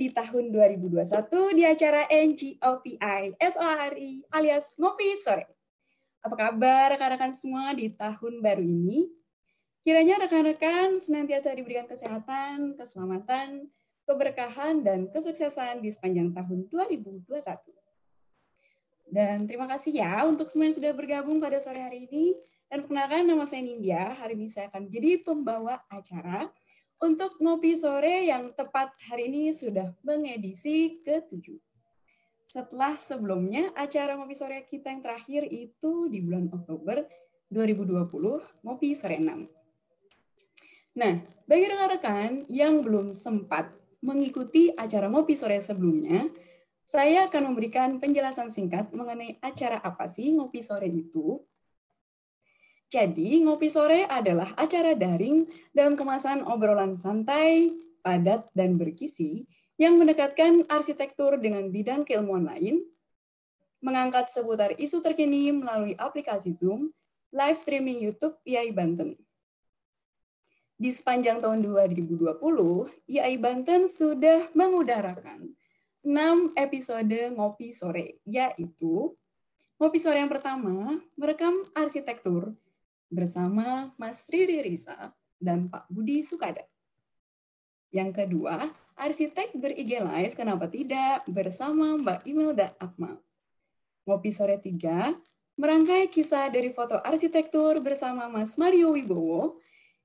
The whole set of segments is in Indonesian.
di tahun 2021 di acara NGOPI SOHRI alias Ngopi Sore. Apa kabar rekan-rekan semua di tahun baru ini? Kiranya rekan-rekan senantiasa diberikan kesehatan, keselamatan, keberkahan, dan kesuksesan di sepanjang tahun 2021. Dan terima kasih ya untuk semua yang sudah bergabung pada sore hari ini. Dan perkenalkan nama saya Nindya, hari ini saya akan jadi pembawa acara untuk Ngopi Sore yang tepat hari ini sudah mengedisi ke-7. Setelah sebelumnya acara Ngopi Sore kita yang terakhir itu di bulan Oktober 2020, Ngopi Sore 6. Nah, bagi rekan-rekan yang belum sempat mengikuti acara Ngopi Sore sebelumnya, saya akan memberikan penjelasan singkat mengenai acara apa sih Ngopi Sore itu jadi, Ngopi Sore adalah acara daring dalam kemasan obrolan santai, padat, dan berkisi yang mendekatkan arsitektur dengan bidang keilmuan lain, mengangkat seputar isu terkini melalui aplikasi Zoom, live streaming YouTube IAI Banten. Di sepanjang tahun 2020, IAI Banten sudah mengudarakan 6 episode Ngopi Sore, yaitu Ngopi Sore yang pertama merekam arsitektur bersama Mas Riri Risa dan Pak Budi Sukada. Yang kedua, arsitek ber-IG Live kenapa tidak bersama Mbak Imelda Akmal. Ngopi sore tiga merangkai kisah dari foto arsitektur bersama Mas Mario Wibowo.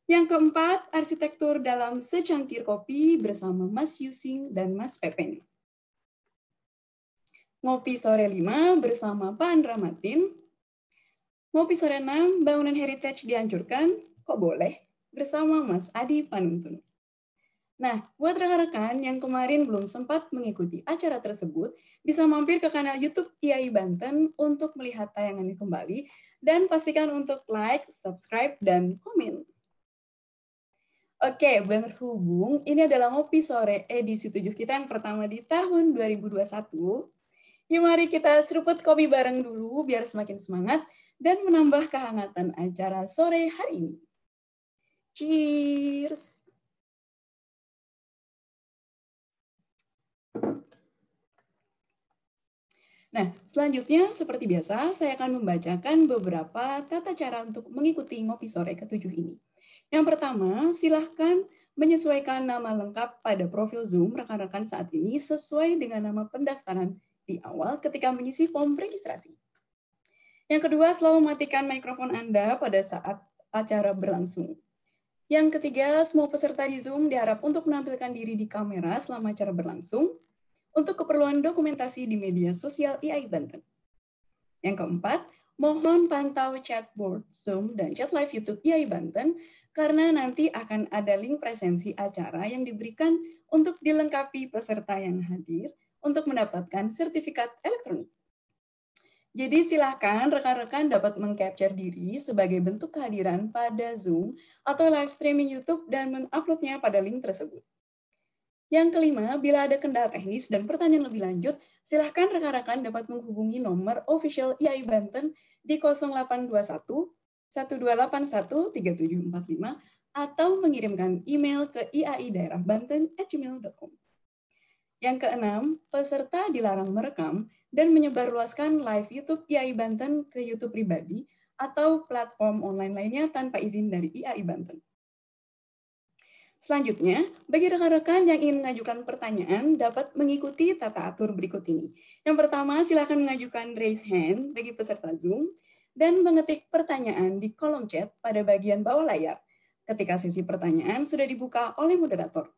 Yang keempat, arsitektur dalam secangkir kopi bersama Mas Yusing dan Mas Pepen. Ngopi sore lima bersama Pak Andra Matin, Mau episode enam bangunan heritage dihancurkan, kok boleh? Bersama Mas Adi Panuntun. Nah, buat rekan-rekan yang kemarin belum sempat mengikuti acara tersebut, bisa mampir ke kanal YouTube IAI Banten untuk melihat tayangannya kembali, dan pastikan untuk like, subscribe, dan komen. Oke, berhubung ini adalah Ngopi Sore edisi 7 kita yang pertama di tahun 2021, yuk ya mari kita seruput kopi bareng dulu biar semakin semangat, dan menambah kehangatan acara sore hari ini. Cheers! Nah, selanjutnya seperti biasa saya akan membacakan beberapa tata cara untuk mengikuti ngopi sore ketujuh ini. Yang pertama, silahkan menyesuaikan nama lengkap pada profil Zoom rekan-rekan saat ini sesuai dengan nama pendaftaran di awal ketika mengisi form registrasi. Yang kedua, selalu matikan mikrofon Anda pada saat acara berlangsung. Yang ketiga, semua peserta di Zoom diharap untuk menampilkan diri di kamera selama acara berlangsung untuk keperluan dokumentasi di media sosial IAI Banten. Yang keempat, mohon pantau chatboard Zoom dan chat live YouTube IAI Banten karena nanti akan ada link presensi acara yang diberikan untuk dilengkapi peserta yang hadir untuk mendapatkan sertifikat elektronik. Jadi silahkan rekan-rekan dapat mengcapture diri sebagai bentuk kehadiran pada Zoom atau live streaming YouTube dan menguploadnya pada link tersebut. Yang kelima, bila ada kendala teknis dan pertanyaan lebih lanjut, silahkan rekan-rekan dapat menghubungi nomor official IAI Banten di 0821 1281 3745 atau mengirimkan email ke iaidaerahbanten@gmail.com. Yang keenam, peserta dilarang merekam dan menyebarluaskan live YouTube IAI Banten ke YouTube pribadi atau platform online lainnya tanpa izin dari IAI Banten. Selanjutnya, bagi rekan-rekan yang ingin mengajukan pertanyaan dapat mengikuti tata atur berikut ini. Yang pertama, silakan mengajukan raise hand bagi peserta Zoom dan mengetik pertanyaan di kolom chat pada bagian bawah layar ketika sesi pertanyaan sudah dibuka oleh moderator.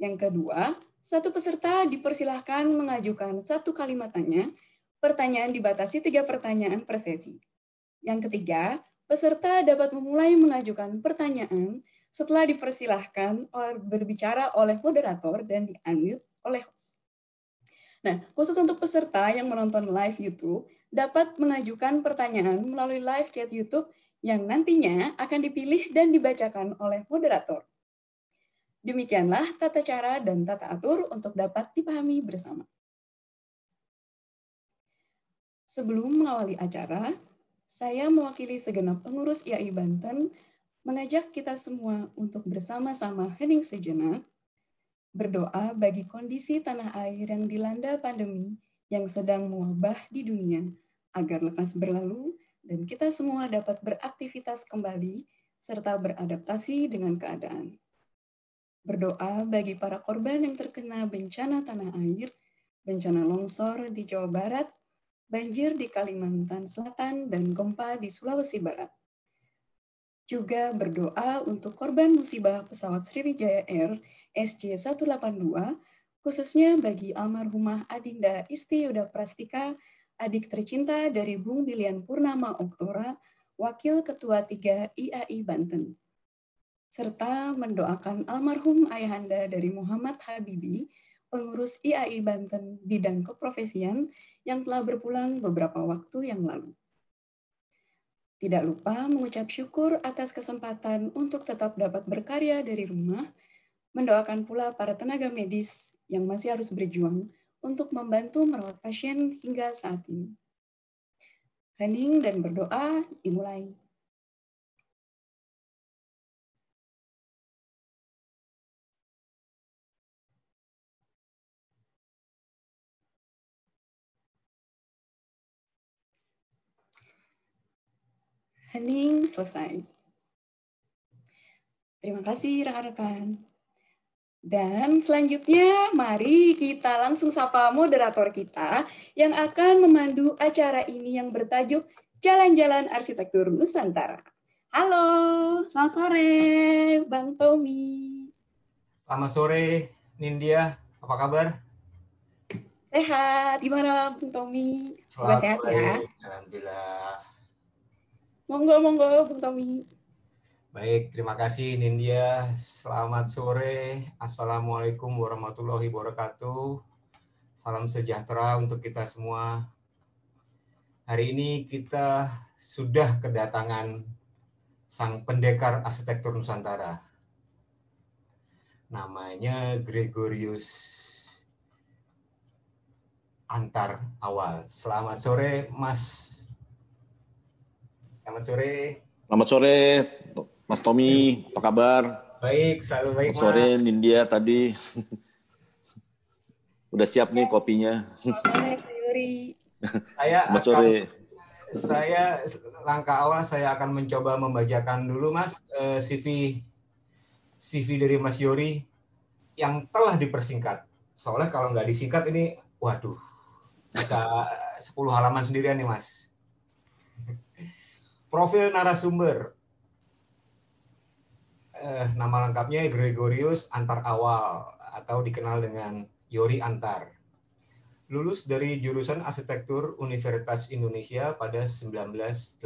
Yang kedua, satu peserta dipersilahkan mengajukan satu kalimat tanya. Pertanyaan dibatasi tiga pertanyaan per sesi. Yang ketiga, peserta dapat memulai mengajukan pertanyaan setelah dipersilahkan berbicara oleh moderator dan di-unmute oleh host. Nah, khusus untuk peserta yang menonton live YouTube, dapat mengajukan pertanyaan melalui live chat YouTube yang nantinya akan dipilih dan dibacakan oleh moderator. Demikianlah tata cara dan tata atur untuk dapat dipahami bersama. Sebelum mengawali acara, saya mewakili segenap pengurus IAI Banten mengajak kita semua untuk bersama-sama hening sejenak, berdoa bagi kondisi tanah air yang dilanda pandemi yang sedang mewabah di dunia, agar lekas berlalu dan kita semua dapat beraktivitas kembali serta beradaptasi dengan keadaan berdoa bagi para korban yang terkena bencana tanah air, bencana longsor di Jawa Barat, banjir di Kalimantan Selatan, dan gempa di Sulawesi Barat. Juga berdoa untuk korban musibah pesawat Sriwijaya Air SJ182, khususnya bagi almarhumah Adinda Isti Yuda Prastika, adik tercinta dari Bung Bilian Purnama Oktora, Wakil Ketua 3 IAI Banten serta mendoakan almarhum ayahanda dari Muhammad Habibi, pengurus IAI Banten bidang keprofesian yang telah berpulang beberapa waktu yang lalu. Tidak lupa mengucap syukur atas kesempatan untuk tetap dapat berkarya dari rumah, mendoakan pula para tenaga medis yang masih harus berjuang untuk membantu merawat pasien hingga saat ini. Hening dan berdoa dimulai. Hening selesai. Terima kasih rekan-rekan. Dan selanjutnya mari kita langsung sapa moderator kita yang akan memandu acara ini yang bertajuk Jalan-Jalan Arsitektur Nusantara. Halo, selamat sore Bang Tommy. Selamat sore Nindya, apa kabar? Sehat, gimana Bang Tommy? selamat sehat ya. Alhamdulillah. Monggo, monggo, Bung Tommy. Baik, terima kasih Nindya. Selamat sore. Assalamualaikum warahmatullahi wabarakatuh. Salam sejahtera untuk kita semua. Hari ini kita sudah kedatangan sang pendekar arsitektur Nusantara. Namanya Gregorius Antar Awal. Selamat sore, Mas Selamat sore. Selamat sore, Mas Tommy. Apa kabar? Baik, selalu baik. Selamat sore, Nindya tadi. Udah siap nih kopinya. Selamat sore, Yuri. Saya Selamat sore. Saya langkah awal saya akan mencoba membacakan dulu Mas eh, CV CV dari Mas Yori yang telah dipersingkat. Soalnya kalau nggak disingkat ini, waduh, bisa 10 halaman sendirian nih Mas. Profil narasumber. Eh, nama lengkapnya Gregorius Antar Awal atau dikenal dengan Yori Antar. Lulus dari jurusan arsitektur Universitas Indonesia pada 1988.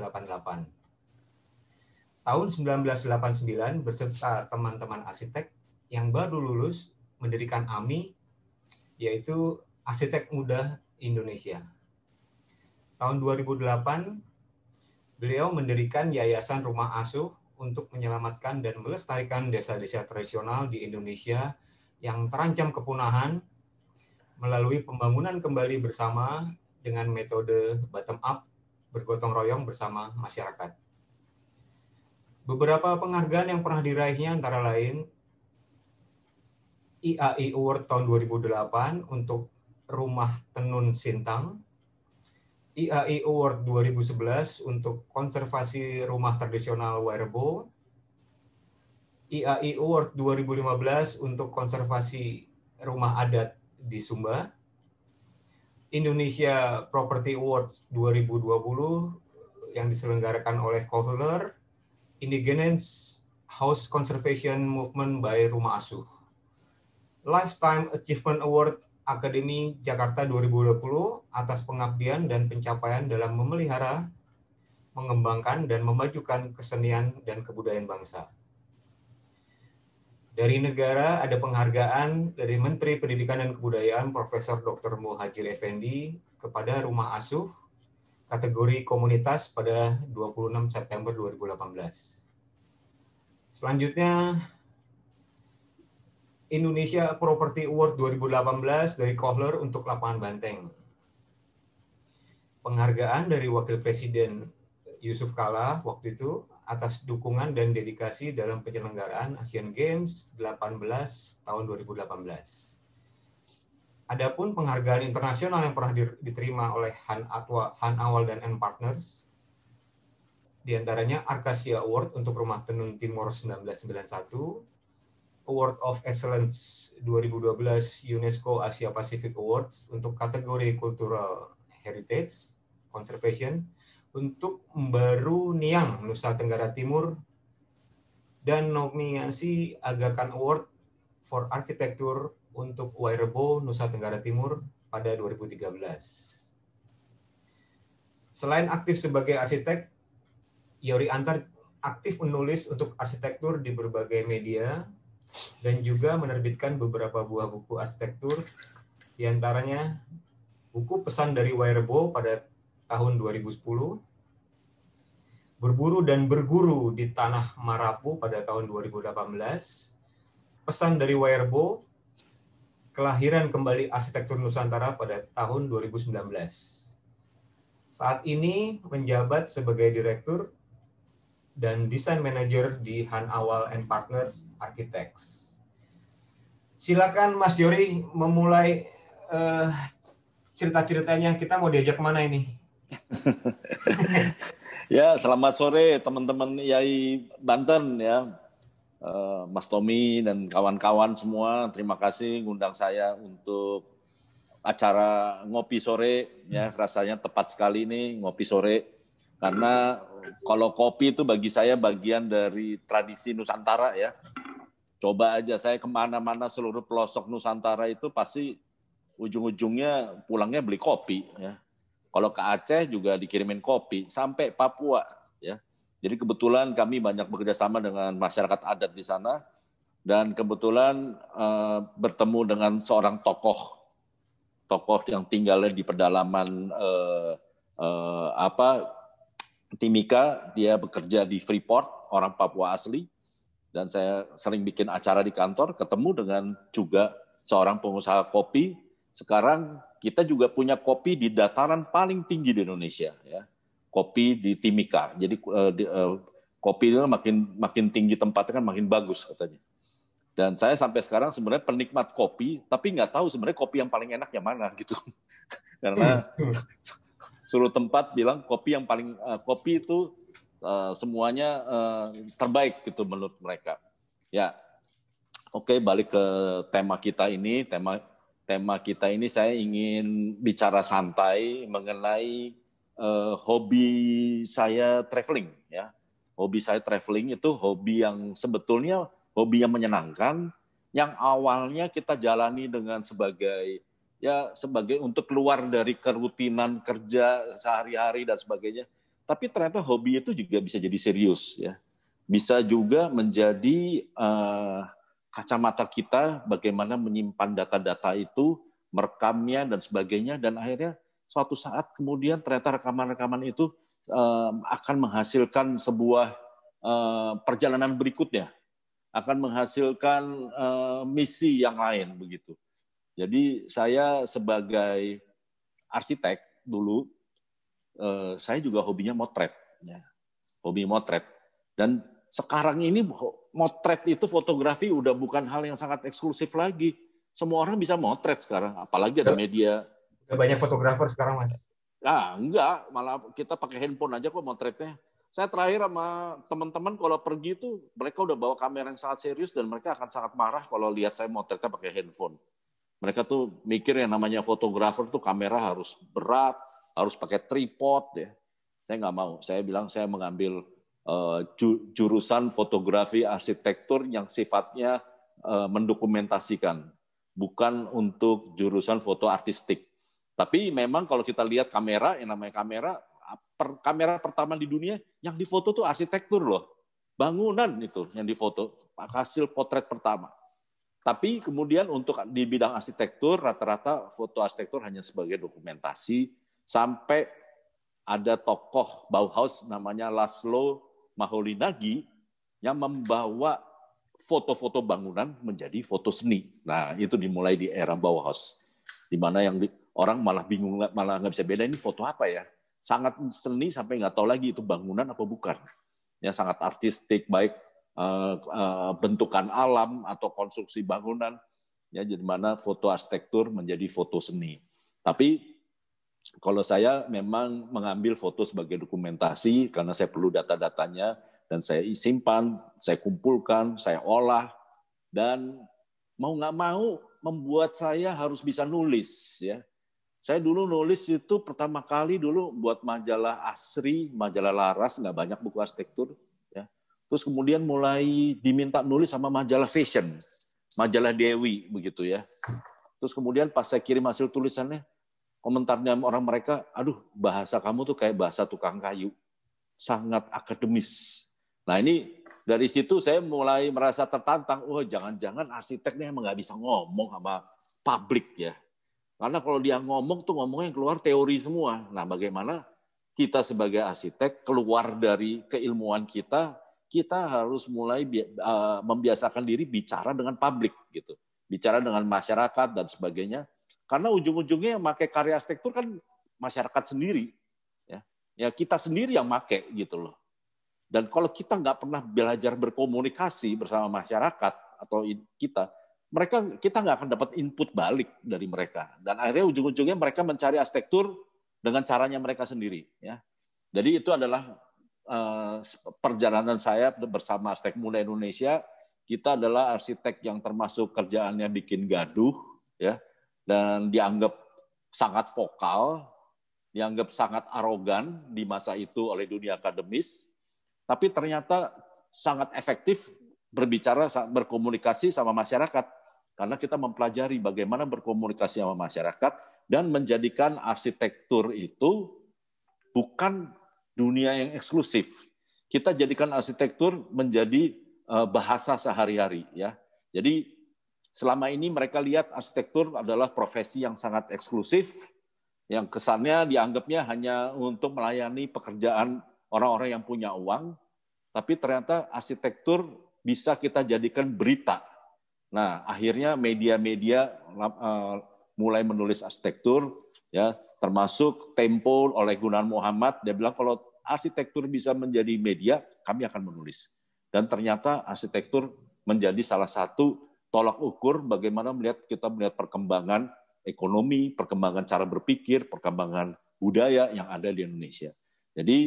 Tahun 1989 berserta teman-teman arsitek yang baru lulus mendirikan AMI yaitu Arsitek Muda Indonesia. Tahun 2008 beliau mendirikan Yayasan Rumah Asuh untuk menyelamatkan dan melestarikan desa-desa tradisional di Indonesia yang terancam kepunahan melalui pembangunan kembali bersama dengan metode bottom up bergotong royong bersama masyarakat. Beberapa penghargaan yang pernah diraihnya antara lain IAI Award tahun 2008 untuk Rumah Tenun Sintang, IAI e Award 2011 untuk konservasi rumah tradisional Wairebo, IAI e Award 2015 untuk konservasi rumah adat di Sumba, Indonesia Property Awards 2020 yang diselenggarakan oleh Kohler, Indigenous House Conservation Movement by Rumah Asuh, Lifetime Achievement Award Akademi Jakarta 2020 atas pengabdian dan pencapaian dalam memelihara, mengembangkan, dan memajukan kesenian dan kebudayaan bangsa. Dari negara ada penghargaan dari Menteri Pendidikan dan Kebudayaan Profesor Dr. Muhajir Effendi kepada Rumah Asuh kategori komunitas pada 26 September 2018. Selanjutnya Indonesia Property Award 2018 dari Kohler untuk lapangan Banteng. Penghargaan dari Wakil Presiden Yusuf Kala waktu itu atas dukungan dan dedikasi dalam penyelenggaraan Asian Games 18 tahun 2018. Adapun penghargaan internasional yang pernah diterima oleh Han, Atwa, Han Awal dan N Partners, diantaranya Arkasia Award untuk Rumah Tenun Timur 1991, Award of Excellence 2012 UNESCO Asia Pacific Awards untuk kategori Cultural Heritage Conservation untuk Baru Niang Nusa Tenggara Timur dan nominasi Agakan Award for Architecture untuk Wairebo Nusa Tenggara Timur pada 2013. Selain aktif sebagai arsitek, Yori Antar aktif menulis untuk arsitektur di berbagai media dan juga menerbitkan beberapa buah buku arsitektur, diantaranya buku pesan dari Wirebo pada tahun 2010, berburu dan berguru di tanah Marapu pada tahun 2018, pesan dari Wirebo, kelahiran kembali arsitektur Nusantara pada tahun 2019. Saat ini menjabat sebagai direktur dan desain manager di Han Awal and Partners Architects. Silakan Mas Yori memulai uh, cerita-ceritanya. Kita mau diajak mana ini? ya, selamat sore teman-teman Yai Banten ya. Eh, Mas Tommy dan kawan-kawan semua, terima kasih ngundang saya untuk acara ngopi sore ya rasanya tepat sekali nih ngopi sore karena kalau kopi itu bagi saya bagian dari tradisi Nusantara ya Coba aja saya kemana-mana seluruh pelosok Nusantara itu pasti ujung-ujungnya pulangnya beli kopi ya. Kalau ke Aceh juga dikirimin kopi sampai Papua ya. Jadi kebetulan kami banyak bekerja sama dengan masyarakat adat di sana dan kebetulan eh, bertemu dengan seorang tokoh tokoh yang tinggalnya di pedalaman eh, eh, apa Timika dia bekerja di Freeport orang Papua asli dan saya sering bikin acara di kantor ketemu dengan juga seorang pengusaha kopi sekarang kita juga punya kopi di dataran paling tinggi di Indonesia ya kopi di Timika jadi uh, di, uh, kopi itu makin makin tinggi tempatnya kan makin bagus katanya dan saya sampai sekarang sebenarnya penikmat kopi tapi nggak tahu sebenarnya kopi yang paling enak yang mana gitu karena hmm. suruh tempat bilang kopi yang paling uh, kopi itu uh, semuanya uh, terbaik gitu menurut mereka. Ya, oke okay, balik ke tema kita ini, tema tema kita ini saya ingin bicara santai mengenai uh, hobi saya traveling ya. Hobi saya traveling itu hobi yang sebetulnya hobi yang menyenangkan yang awalnya kita jalani dengan sebagai ya sebagai untuk keluar dari kerutinan kerja sehari-hari dan sebagainya tapi ternyata hobi itu juga bisa jadi serius ya. Bisa juga menjadi uh, kacamata kita bagaimana menyimpan data-data itu, merekamnya dan sebagainya dan akhirnya suatu saat kemudian ternyata rekaman-rekaman itu uh, akan menghasilkan sebuah uh, perjalanan berikutnya, akan menghasilkan uh, misi yang lain begitu. Jadi saya sebagai arsitek dulu Eh, saya juga hobinya motret, ya. hobi motret. Dan sekarang ini motret itu fotografi udah bukan hal yang sangat eksklusif lagi. Semua orang bisa motret sekarang, apalagi ada media. Udah banyak fotografer sekarang, Mas. Nah, enggak, malah kita pakai handphone aja kok motretnya. Saya terakhir sama teman-teman kalau pergi itu mereka udah bawa kamera yang sangat serius dan mereka akan sangat marah kalau lihat saya motretnya pakai handphone mereka tuh mikir yang namanya fotografer tuh kamera harus berat, harus pakai tripod ya. Saya nggak mau. Saya bilang saya mengambil uh, jurusan fotografi arsitektur yang sifatnya uh, mendokumentasikan, bukan untuk jurusan foto artistik. Tapi memang kalau kita lihat kamera, yang namanya kamera, per, kamera pertama di dunia yang difoto tuh arsitektur loh, bangunan itu yang difoto hasil potret pertama. Tapi kemudian untuk di bidang arsitektur rata-rata foto arsitektur hanya sebagai dokumentasi Sampai ada tokoh Bauhaus namanya Laszlo Maholinagi yang membawa foto-foto bangunan menjadi foto seni. Nah, itu dimulai di era Bauhaus. Di mana yang orang malah bingung, malah nggak bisa beda ini foto apa ya. Sangat seni sampai nggak tahu lagi itu bangunan apa bukan. Ya, sangat artistik, baik eh, eh, bentukan alam atau konstruksi bangunan. Ya, jadi mana foto arsitektur menjadi foto seni. Tapi kalau saya memang mengambil foto sebagai dokumentasi karena saya perlu data-datanya dan saya simpan, saya kumpulkan, saya olah dan mau nggak mau membuat saya harus bisa nulis ya. Saya dulu nulis itu pertama kali dulu buat majalah Asri, majalah Laras, nggak banyak buku arsitektur. Ya. Terus kemudian mulai diminta nulis sama majalah fashion, majalah Dewi begitu ya. Terus kemudian pas saya kirim hasil tulisannya, komentarnya orang mereka, aduh bahasa kamu tuh kayak bahasa tukang kayu, sangat akademis. Nah ini dari situ saya mulai merasa tertantang, oh jangan-jangan arsiteknya emang nggak bisa ngomong sama publik ya. Karena kalau dia ngomong tuh ngomongnya keluar teori semua. Nah bagaimana kita sebagai arsitek keluar dari keilmuan kita, kita harus mulai eh, membiasakan diri bicara dengan publik gitu, bicara dengan masyarakat dan sebagainya karena ujung-ujungnya yang pakai karya arsitektur kan masyarakat sendiri. Ya. ya kita sendiri yang pakai gitu loh. Dan kalau kita nggak pernah belajar berkomunikasi bersama masyarakat atau kita, mereka kita nggak akan dapat input balik dari mereka. Dan akhirnya ujung-ujungnya mereka mencari arsitektur dengan caranya mereka sendiri. Ya. Jadi itu adalah uh, perjalanan saya bersama arsitek muda Indonesia. Kita adalah arsitek yang termasuk kerjaannya bikin gaduh, ya dan dianggap sangat vokal, dianggap sangat arogan di masa itu oleh dunia akademis, tapi ternyata sangat efektif berbicara, berkomunikasi sama masyarakat karena kita mempelajari bagaimana berkomunikasi sama masyarakat dan menjadikan arsitektur itu bukan dunia yang eksklusif. Kita jadikan arsitektur menjadi eh, bahasa sehari-hari ya. Jadi Selama ini mereka lihat arsitektur adalah profesi yang sangat eksklusif, yang kesannya dianggapnya hanya untuk melayani pekerjaan orang-orang yang punya uang, tapi ternyata arsitektur bisa kita jadikan berita. Nah, akhirnya media-media eh, mulai menulis arsitektur, ya termasuk Tempo oleh Gunan Muhammad, dia bilang kalau arsitektur bisa menjadi media, kami akan menulis. Dan ternyata arsitektur menjadi salah satu tolak ukur bagaimana melihat kita melihat perkembangan ekonomi, perkembangan cara berpikir, perkembangan budaya yang ada di Indonesia. Jadi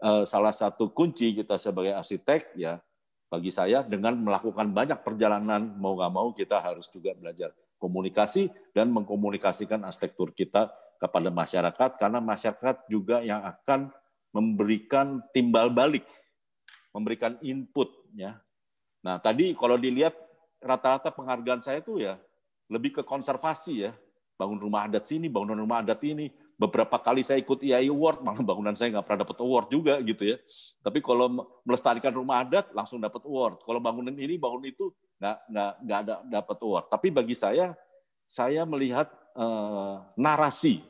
eh, salah satu kunci kita sebagai arsitek ya bagi saya dengan melakukan banyak perjalanan mau nggak mau kita harus juga belajar komunikasi dan mengkomunikasikan arsitektur kita kepada masyarakat karena masyarakat juga yang akan memberikan timbal balik, memberikan input ya. Nah tadi kalau dilihat rata-rata penghargaan saya itu ya lebih ke konservasi ya. Bangun rumah adat sini, bangun rumah adat ini. Beberapa kali saya ikut IAI e Award, malah bangunan saya nggak pernah dapat award juga gitu ya. Tapi kalau melestarikan rumah adat, langsung dapat award. Kalau bangunan ini, bangun itu, nggak, nggak, nggak ada dapat award. Tapi bagi saya, saya melihat eh, narasi,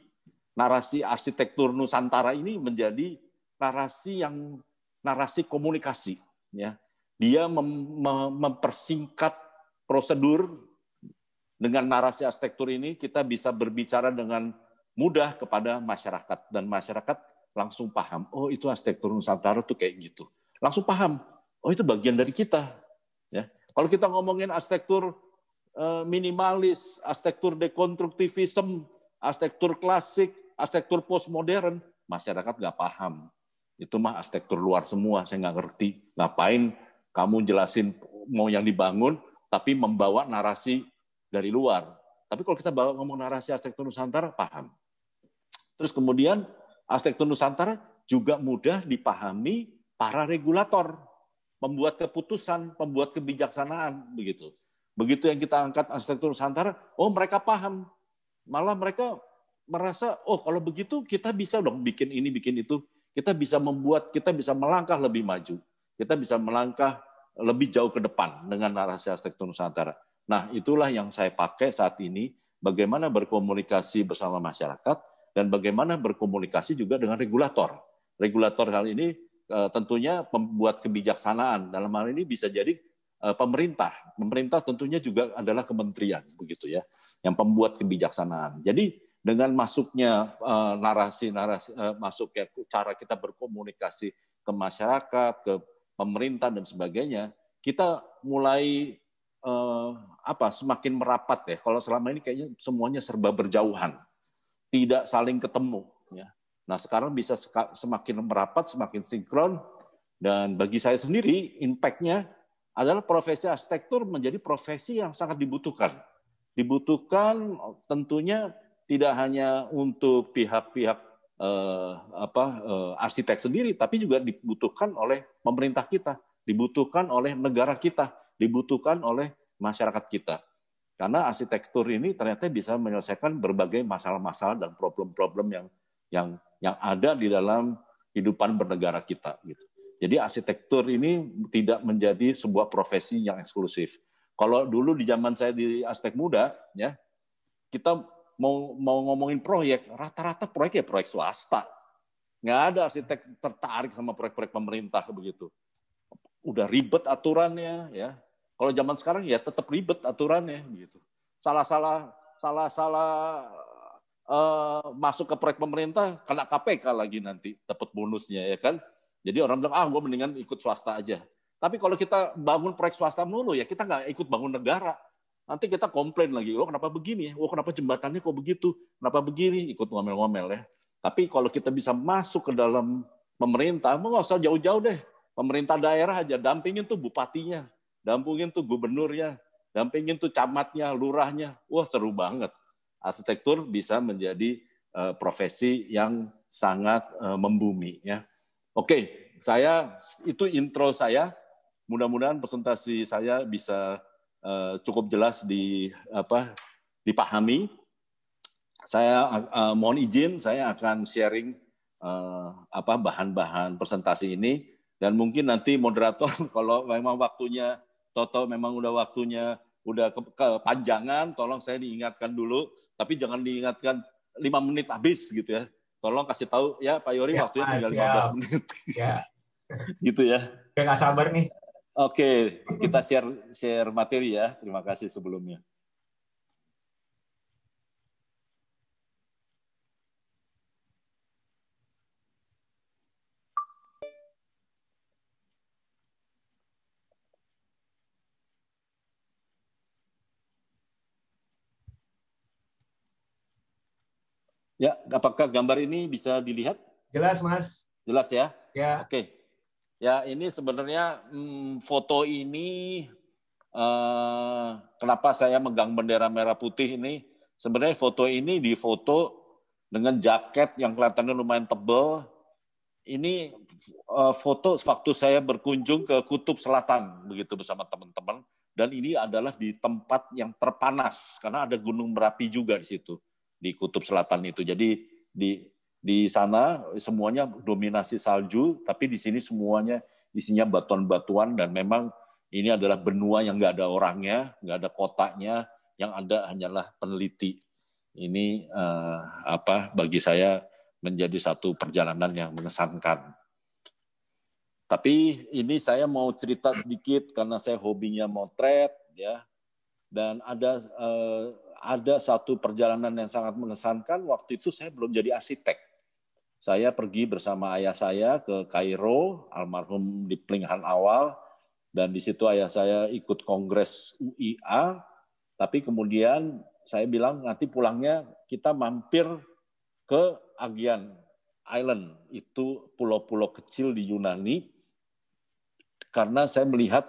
narasi arsitektur Nusantara ini menjadi narasi yang narasi komunikasi. Ya. Dia mem, mem, mempersingkat prosedur dengan narasi arsitektur ini kita bisa berbicara dengan mudah kepada masyarakat dan masyarakat langsung paham. Oh itu arsitektur Nusantara tuh kayak gitu. Langsung paham. Oh itu bagian dari kita. Ya. Kalau kita ngomongin arsitektur eh, minimalis, arsitektur dekonstruktivisme arsitektur klasik, arsitektur postmodern, masyarakat nggak paham. Itu mah arsitektur luar semua, saya nggak ngerti. Ngapain kamu jelasin mau yang dibangun, tapi membawa narasi dari luar. Tapi kalau kita bawa ngomong narasi arsitektur Nusantara, paham. Terus kemudian arsitektur Nusantara juga mudah dipahami para regulator, pembuat keputusan, pembuat kebijaksanaan, begitu. Begitu yang kita angkat arsitektur Nusantara, oh mereka paham. Malah mereka merasa, oh kalau begitu kita bisa dong bikin ini, bikin itu. Kita bisa membuat, kita bisa melangkah lebih maju. Kita bisa melangkah lebih jauh ke depan dengan narasi arsitektur Nusantara. Nah, itulah yang saya pakai saat ini, bagaimana berkomunikasi bersama masyarakat, dan bagaimana berkomunikasi juga dengan regulator. Regulator hal ini eh, tentunya pembuat kebijaksanaan, dalam hal ini bisa jadi eh, pemerintah. Pemerintah tentunya juga adalah kementerian, begitu ya, yang pembuat kebijaksanaan. Jadi, dengan masuknya eh, narasi-narasi masuknya cara kita berkomunikasi ke masyarakat ke pemerintah dan sebagainya, kita mulai eh, apa semakin merapat ya. Kalau selama ini kayaknya semuanya serba berjauhan, tidak saling ketemu. Ya. Nah sekarang bisa semakin merapat, semakin sinkron, dan bagi saya sendiri impact-nya adalah profesi arsitektur menjadi profesi yang sangat dibutuhkan. Dibutuhkan tentunya tidak hanya untuk pihak-pihak uh, apa uh, arsitek sendiri, tapi juga dibutuhkan oleh pemerintah kita, dibutuhkan oleh negara kita, dibutuhkan oleh masyarakat kita. Karena arsitektur ini ternyata bisa menyelesaikan berbagai masalah-masalah dan problem-problem yang yang yang ada di dalam kehidupan bernegara kita gitu. Jadi arsitektur ini tidak menjadi sebuah profesi yang eksklusif. Kalau dulu di zaman saya di astek Muda, ya kita mau mau ngomongin proyek, rata-rata proyek ya proyek swasta. Nggak ada arsitek tertarik sama proyek-proyek pemerintah begitu. Udah ribet aturannya ya. Kalau zaman sekarang ya tetap ribet aturannya gitu. Salah-salah salah-salah uh, masuk ke proyek pemerintah kena KPK lagi nanti dapat bonusnya ya kan. Jadi orang bilang ah gue mendingan ikut swasta aja. Tapi kalau kita bangun proyek swasta dulu ya kita nggak ikut bangun negara Nanti kita komplain lagi, oh kenapa begini ya? Oh kenapa jembatannya kok begitu? Kenapa begini? Ikut ngomel-ngomel ya. Tapi kalau kita bisa masuk ke dalam pemerintah, nggak usah jauh-jauh deh. Pemerintah daerah aja, dampingin tuh bupatinya, dampingin tuh gubernurnya, dampingin tuh camatnya, lurahnya. Wah seru banget. Arsitektur bisa menjadi eh, profesi yang sangat eh, membumi ya. Oke, saya itu intro saya. Mudah-mudahan presentasi saya bisa Eh, cukup jelas di apa dipahami. Saya uh, mohon izin saya akan sharing uh, apa bahan-bahan presentasi ini dan mungkin nanti moderator kalau memang waktunya Toto memang udah waktunya udah ke, kepanjangan tolong saya diingatkan dulu tapi jangan diingatkan lima menit habis gitu ya. Tolong kasih tahu ya Pak Yori ya, waktunya tinggal 15 menit. Ya. gitu ya. Kayak nggak sabar nih. Oke, kita share share materi ya. Terima kasih sebelumnya. Ya, apakah gambar ini bisa dilihat? Jelas, Mas. Jelas ya? Ya. Oke. Okay. Ya ini sebenarnya hmm, foto ini uh, kenapa saya megang bendera merah putih ini? Sebenarnya foto ini difoto dengan jaket yang kelihatannya lumayan tebal Ini uh, foto waktu saya berkunjung ke Kutub Selatan begitu bersama teman-teman dan ini adalah di tempat yang terpanas karena ada gunung berapi juga di situ di kutub selatan itu. Jadi di di sana semuanya dominasi salju, tapi di sini semuanya isinya batuan-batuan dan memang ini adalah benua yang nggak ada orangnya, nggak ada kotanya, yang ada hanyalah peneliti. Ini eh, apa bagi saya menjadi satu perjalanan yang mengesankan. Tapi ini saya mau cerita sedikit karena saya hobinya motret ya. Dan ada eh, ada satu perjalanan yang sangat mengesankan waktu itu saya belum jadi arsitek saya pergi bersama ayah saya ke Kairo, almarhum di Plinghan awal, dan di situ ayah saya ikut kongres UIA, tapi kemudian saya bilang nanti pulangnya kita mampir ke Agian Island, itu pulau-pulau kecil di Yunani, karena saya melihat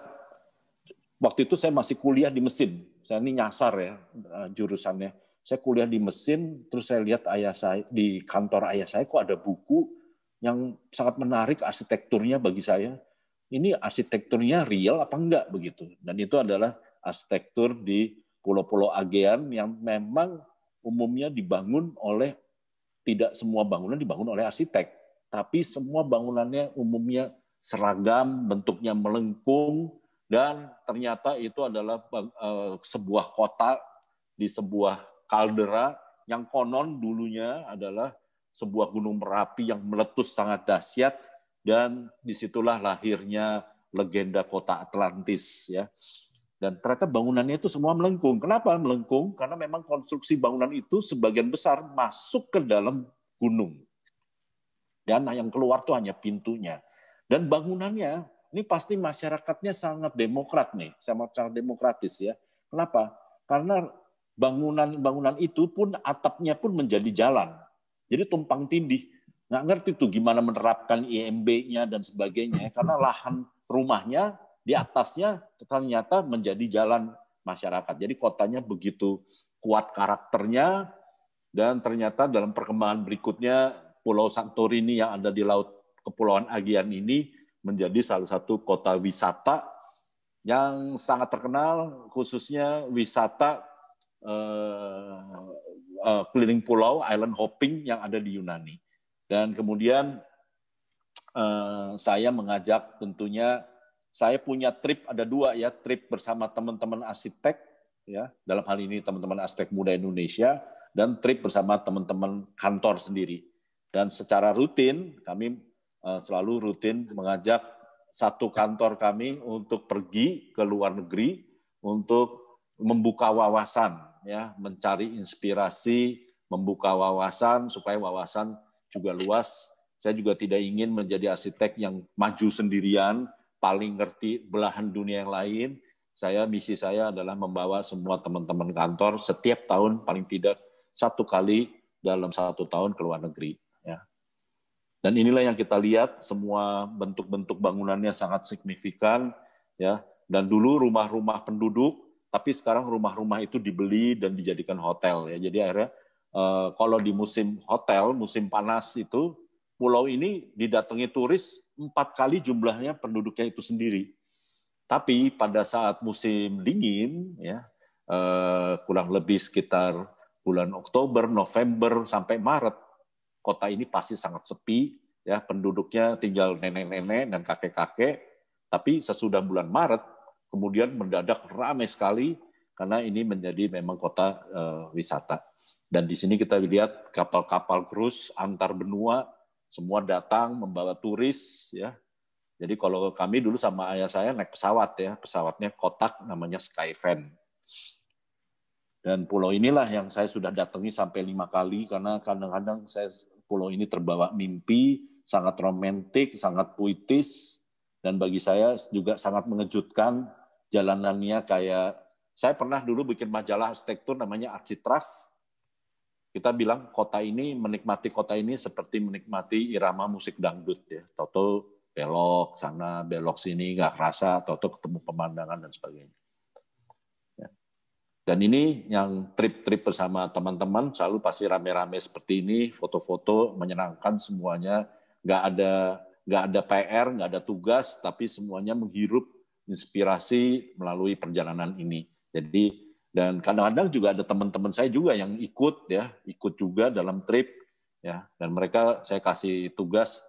waktu itu saya masih kuliah di mesin, saya ini nyasar ya eh, jurusannya saya kuliah di mesin, terus saya lihat ayah saya di kantor ayah saya kok ada buku yang sangat menarik arsitekturnya bagi saya. Ini arsitekturnya real apa enggak begitu? Dan itu adalah arsitektur di pulau-pulau Agean yang memang umumnya dibangun oleh tidak semua bangunan dibangun oleh arsitek, tapi semua bangunannya umumnya seragam, bentuknya melengkung dan ternyata itu adalah eh, sebuah kota di sebuah kaldera yang konon dulunya adalah sebuah gunung merapi yang meletus sangat dahsyat dan disitulah lahirnya legenda kota Atlantis ya. Dan ternyata bangunannya itu semua melengkung. Kenapa melengkung? Karena memang konstruksi bangunan itu sebagian besar masuk ke dalam gunung. Dan yang keluar tuh hanya pintunya. Dan bangunannya, ini pasti masyarakatnya sangat demokrat nih, sangat demokratis ya. Kenapa? Karena bangunan-bangunan itu pun atapnya pun menjadi jalan. Jadi tumpang tindih. Nggak ngerti tuh gimana menerapkan IMB-nya dan sebagainya. Ya. Karena lahan rumahnya di atasnya ternyata menjadi jalan masyarakat. Jadi kotanya begitu kuat karakternya dan ternyata dalam perkembangan berikutnya Pulau Santorini yang ada di Laut Kepulauan Agian ini menjadi salah satu kota wisata yang sangat terkenal khususnya wisata uh, uh, keliling pulau island hopping yang ada di Yunani. Dan kemudian uh, saya mengajak tentunya saya punya trip ada dua ya trip bersama teman-teman arsitek ya dalam hal ini teman-teman arsitek muda Indonesia dan trip bersama teman-teman kantor sendiri. Dan secara rutin kami uh, selalu rutin mengajak satu kantor kami untuk pergi ke luar negeri untuk membuka wawasan ya mencari inspirasi, membuka wawasan supaya wawasan juga luas. Saya juga tidak ingin menjadi arsitek yang maju sendirian, paling ngerti belahan dunia yang lain. Saya misi saya adalah membawa semua teman-teman kantor setiap tahun paling tidak satu kali dalam satu tahun ke luar negeri. Ya. Dan inilah yang kita lihat semua bentuk-bentuk bangunannya sangat signifikan. Ya. Dan dulu rumah-rumah penduduk tapi sekarang rumah-rumah itu dibeli dan dijadikan hotel ya. Jadi akhirnya eh, kalau di musim hotel, musim panas itu pulau ini didatangi turis empat kali jumlahnya penduduknya itu sendiri. Tapi pada saat musim dingin ya eh, kurang lebih sekitar bulan Oktober, November sampai Maret kota ini pasti sangat sepi ya penduduknya tinggal nenek-nenek dan kakek-kakek. Tapi sesudah bulan Maret kemudian mendadak ramai sekali karena ini menjadi memang kota uh, wisata. Dan di sini kita lihat kapal-kapal cruise antar benua semua datang membawa turis ya. Jadi kalau kami dulu sama ayah saya naik pesawat ya, pesawatnya kotak namanya Skyvan. Dan pulau inilah yang saya sudah datangi sampai lima kali karena kadang-kadang saya pulau ini terbawa mimpi, sangat romantis, sangat puitis, dan bagi saya juga sangat mengejutkan jalanannya kayak saya pernah dulu bikin majalah arsitektur namanya Arcitraf. Kita bilang kota ini menikmati kota ini seperti menikmati irama musik dangdut ya. Toto belok sana, belok sini, nggak kerasa, toto ketemu pemandangan dan sebagainya. Ya. Dan ini yang trip-trip bersama teman-teman selalu pasti rame-rame seperti ini, foto-foto menyenangkan semuanya, nggak ada nggak ada PR, nggak ada tugas, tapi semuanya menghirup inspirasi melalui perjalanan ini. Jadi dan kadang-kadang juga ada teman-teman saya juga yang ikut ya, ikut juga dalam trip ya. Dan mereka saya kasih tugas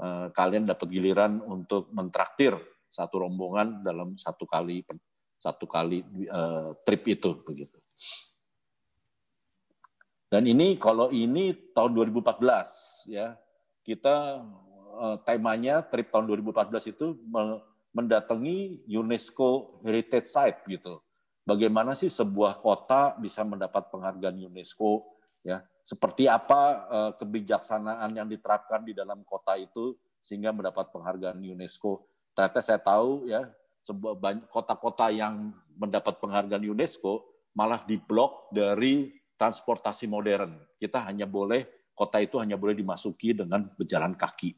eh, kalian dapat giliran untuk mentraktir satu rombongan dalam satu kali satu kali eh, trip itu begitu. Dan ini kalau ini tahun 2014 ya. Kita eh, temanya trip tahun 2014 itu mendatangi UNESCO Heritage Site gitu. Bagaimana sih sebuah kota bisa mendapat penghargaan UNESCO ya? Seperti apa uh, kebijaksanaan yang diterapkan di dalam kota itu sehingga mendapat penghargaan UNESCO. Ternyata saya tahu ya sebuah banyak kota-kota yang mendapat penghargaan UNESCO malah diblok dari transportasi modern. Kita hanya boleh kota itu hanya boleh dimasuki dengan berjalan kaki.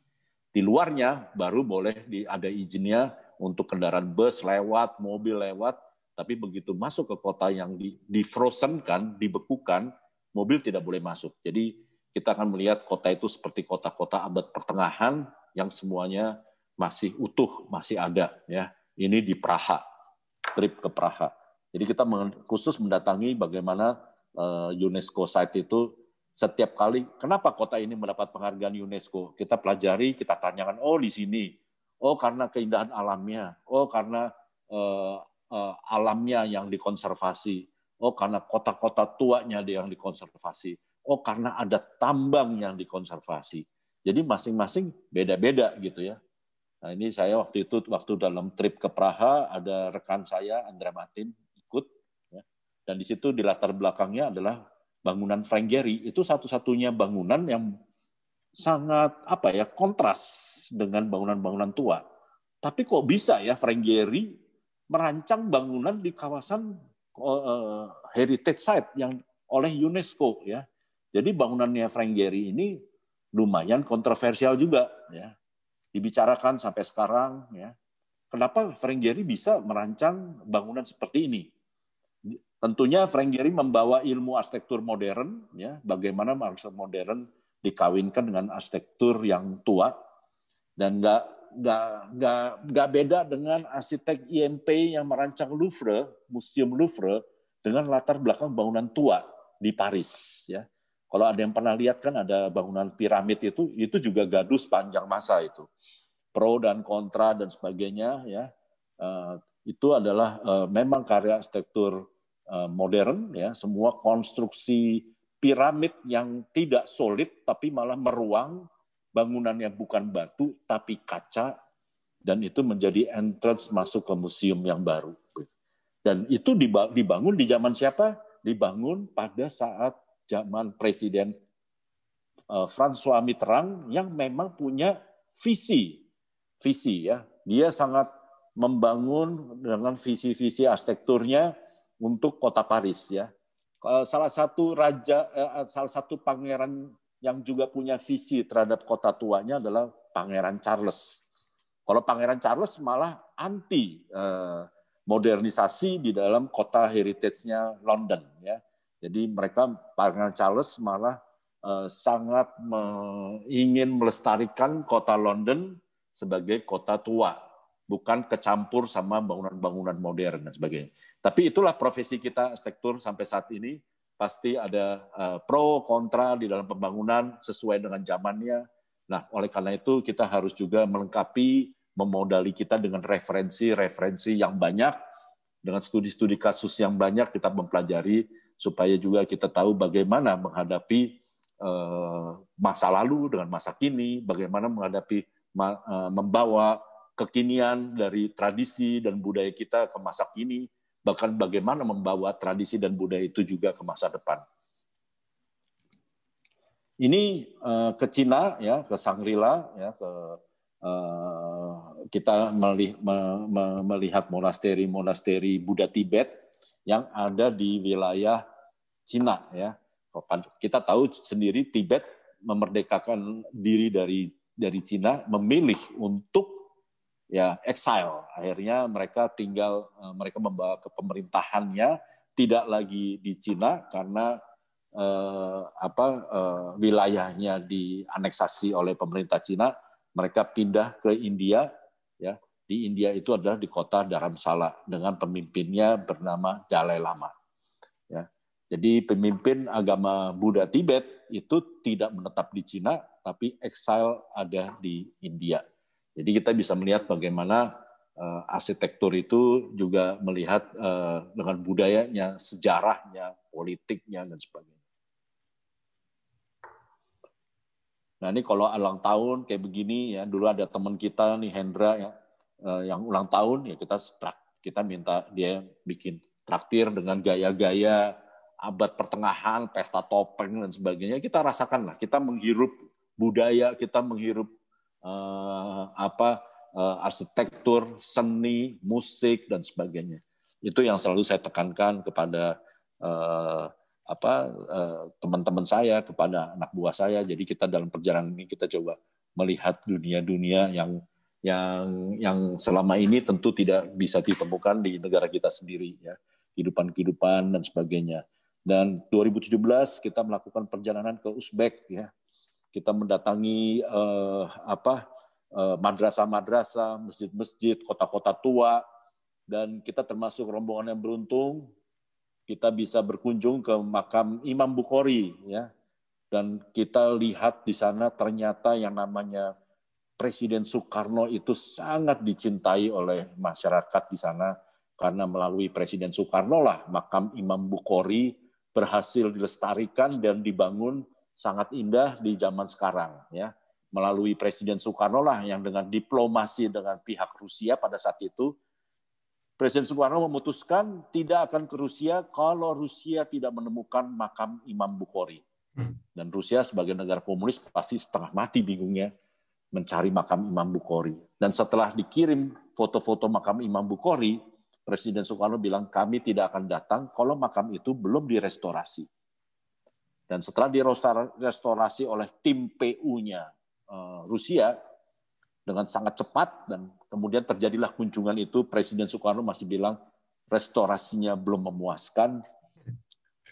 Di luarnya baru boleh di, ada izinnya untuk kendaraan bus lewat, mobil lewat, tapi begitu masuk ke kota yang di, di frozen kan, dibekukan, mobil tidak boleh masuk. Jadi kita akan melihat kota itu seperti kota-kota abad pertengahan yang semuanya masih utuh, masih ada ya. Ini di Praha, trip ke Praha. Jadi kita khusus mendatangi bagaimana eh, UNESCO site itu setiap kali kenapa kota ini mendapat penghargaan UNESCO. Kita pelajari, kita tanyakan, oh di sini Oh karena keindahan alamnya. Oh karena uh, uh, alamnya yang dikonservasi. Oh karena kota-kota tuanya yang dikonservasi. Oh karena ada tambang yang dikonservasi. Jadi masing-masing beda-beda gitu ya. Nah ini saya waktu itu waktu dalam trip ke Praha ada rekan saya Andre Martin ikut ya. dan di situ di latar belakangnya adalah bangunan Frank Gehry itu satu-satunya bangunan yang sangat apa ya kontras dengan bangunan-bangunan tua. Tapi kok bisa ya Frank Gehry merancang bangunan di kawasan eh, eh, heritage site yang oleh UNESCO ya. Jadi bangunannya Frank Gehry ini lumayan kontroversial juga ya. Dibicarakan sampai sekarang ya. Kenapa Frank Gehry bisa merancang bangunan seperti ini? Tentunya Frank Gehry membawa ilmu arsitektur modern ya, bagaimana arsitektur modern dikawinkan dengan arsitektur yang tua dan nggak nggak nggak nggak beda dengan arsitek IMP yang merancang Louvre, Museum Louvre dengan latar belakang bangunan tua di Paris ya. Kalau ada yang pernah lihat kan ada bangunan piramid itu itu juga gadus panjang masa itu. Pro dan kontra dan sebagainya ya. Uh, itu adalah uh, memang karya arsitektur uh, modern ya, semua konstruksi piramid yang tidak solid tapi malah meruang Bangunan yang bukan batu tapi kaca dan itu menjadi entrance masuk ke museum yang baru. Dan itu dibangun di zaman siapa? Dibangun pada saat zaman Presiden eh, François Mitterrand yang memang punya visi, visi ya. Dia sangat membangun dengan visi-visi arsitekturnya untuk kota Paris ya. Eh, salah satu raja, eh, salah satu pangeran yang juga punya visi terhadap kota tuanya adalah Pangeran Charles. Kalau Pangeran Charles malah anti eh, modernisasi di dalam kota heritage-nya London ya. Jadi mereka Pangeran Charles malah eh, sangat ingin melestarikan kota London sebagai kota tua, bukan kecampur sama bangunan-bangunan modern dan sebagainya. Tapi itulah profesi kita arsitektur sampai saat ini pasti ada uh, pro kontra di dalam pembangunan sesuai dengan zamannya. Nah, oleh karena itu kita harus juga melengkapi memodali kita dengan referensi-referensi yang banyak, dengan studi-studi kasus yang banyak kita mempelajari supaya juga kita tahu bagaimana menghadapi eh, masa lalu dengan masa kini, bagaimana menghadapi eh, membawa kekinian dari tradisi dan budaya kita ke masa kini bahkan bagaimana membawa tradisi dan budaya itu juga ke masa depan. Ini uh, ke Cina ya, ke Sangrila ya, ke uh, kita meli me, me, melihat monasteri-monasteri Buddha Tibet yang ada di wilayah Cina ya. Kita tahu sendiri Tibet memerdekakan diri dari dari Cina memilih untuk ya exile. Akhirnya mereka tinggal eh, mereka membawa ke pemerintahannya tidak lagi di Cina karena eh, apa eh, wilayahnya dianeksasi oleh pemerintah Cina, mereka pindah ke India ya. Di India itu adalah di kota Dharamsala dengan pemimpinnya bernama Dalai Lama. Ya. Jadi pemimpin agama Buddha Tibet itu tidak menetap di Cina tapi exile ada di India jadi kita bisa melihat bagaimana uh, arsitektur itu juga melihat uh, dengan budayanya, sejarahnya, politiknya dan sebagainya. Nah ini kalau ulang tahun kayak begini ya dulu ada teman kita nih Hendra ya uh, yang ulang tahun ya kita trak, kita minta dia bikin traktir dengan gaya-gaya abad pertengahan pesta topeng dan sebagainya kita rasakanlah, kita menghirup budaya kita menghirup eh, apa eh, arsitektur, seni, musik dan sebagainya. Itu yang selalu saya tekankan kepada eh, apa teman eh, teman-teman saya, kepada anak buah saya. Jadi kita dalam perjalanan ini kita coba melihat dunia-dunia yang yang yang selama ini tentu tidak bisa ditemukan di negara kita sendiri ya kehidupan-kehidupan dan sebagainya dan 2017 kita melakukan perjalanan ke Uzbek ya kita mendatangi eh, apa eh, madrasah-madrasah, masjid-masjid, kota-kota tua, dan kita termasuk rombongan yang beruntung kita bisa berkunjung ke makam Imam Bukhari ya dan kita lihat di sana ternyata yang namanya Presiden Soekarno itu sangat dicintai oleh masyarakat di sana karena melalui Presiden Soekarno lah makam Imam Bukhari berhasil dilestarikan dan dibangun sangat indah di zaman sekarang ya melalui Presiden Soekarno lah yang dengan diplomasi dengan pihak Rusia pada saat itu Presiden Soekarno memutuskan tidak akan ke Rusia kalau Rusia tidak menemukan makam Imam Bukhari. Hmm. Dan Rusia sebagai negara komunis pasti setengah mati bingungnya mencari makam Imam Bukhari. Dan setelah dikirim foto-foto makam Imam Bukhari, Presiden Soekarno bilang kami tidak akan datang kalau makam itu belum direstorasi. Dan setelah direstorasi oleh tim PU-nya eh, Rusia dengan sangat cepat dan kemudian terjadilah kunjungan itu Presiden Soekarno masih bilang restorasinya belum memuaskan.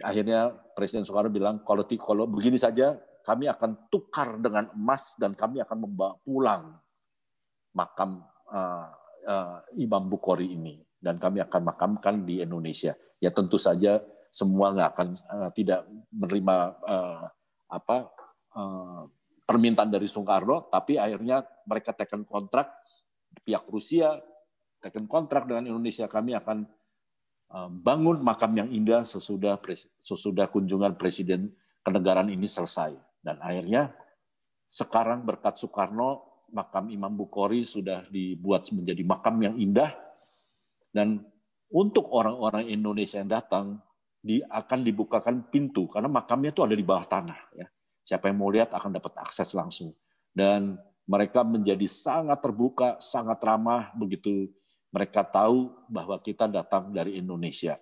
Akhirnya Presiden Soekarno bilang kalau kalau begini saja kami akan tukar dengan emas dan kami akan membawa pulang makam uh, uh, Imam Bukhari ini dan kami akan makamkan di Indonesia. Ya tentu saja semua nggak akan uh, tidak menerima uh, apa uh, permintaan dari Soekarno, tapi akhirnya mereka tekan kontrak pihak Rusia tekan kontrak dengan Indonesia kami akan bangun makam yang indah sesudah sesudah kunjungan presiden kenegaraan ini selesai dan akhirnya sekarang berkat Soekarno makam Imam Bukhari sudah dibuat menjadi makam yang indah dan untuk orang-orang Indonesia yang datang di, akan dibukakan pintu karena makamnya itu ada di bawah tanah ya. Siapa yang mau lihat akan dapat akses langsung. Dan mereka menjadi sangat terbuka, sangat ramah begitu mereka tahu bahwa kita datang dari Indonesia.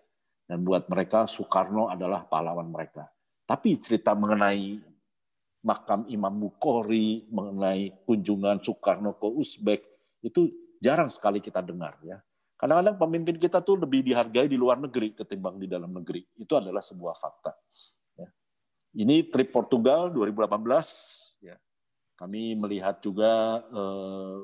Dan buat mereka Soekarno adalah pahlawan mereka. Tapi cerita mengenai makam Imam Bukhari, mengenai kunjungan Soekarno ke Uzbek itu jarang sekali kita dengar ya. Kadang-kadang pemimpin kita tuh lebih dihargai di luar negeri ketimbang di dalam negeri. Itu adalah sebuah fakta. Ya. Ini trip Portugal 2018. Ya. Kami melihat juga eh,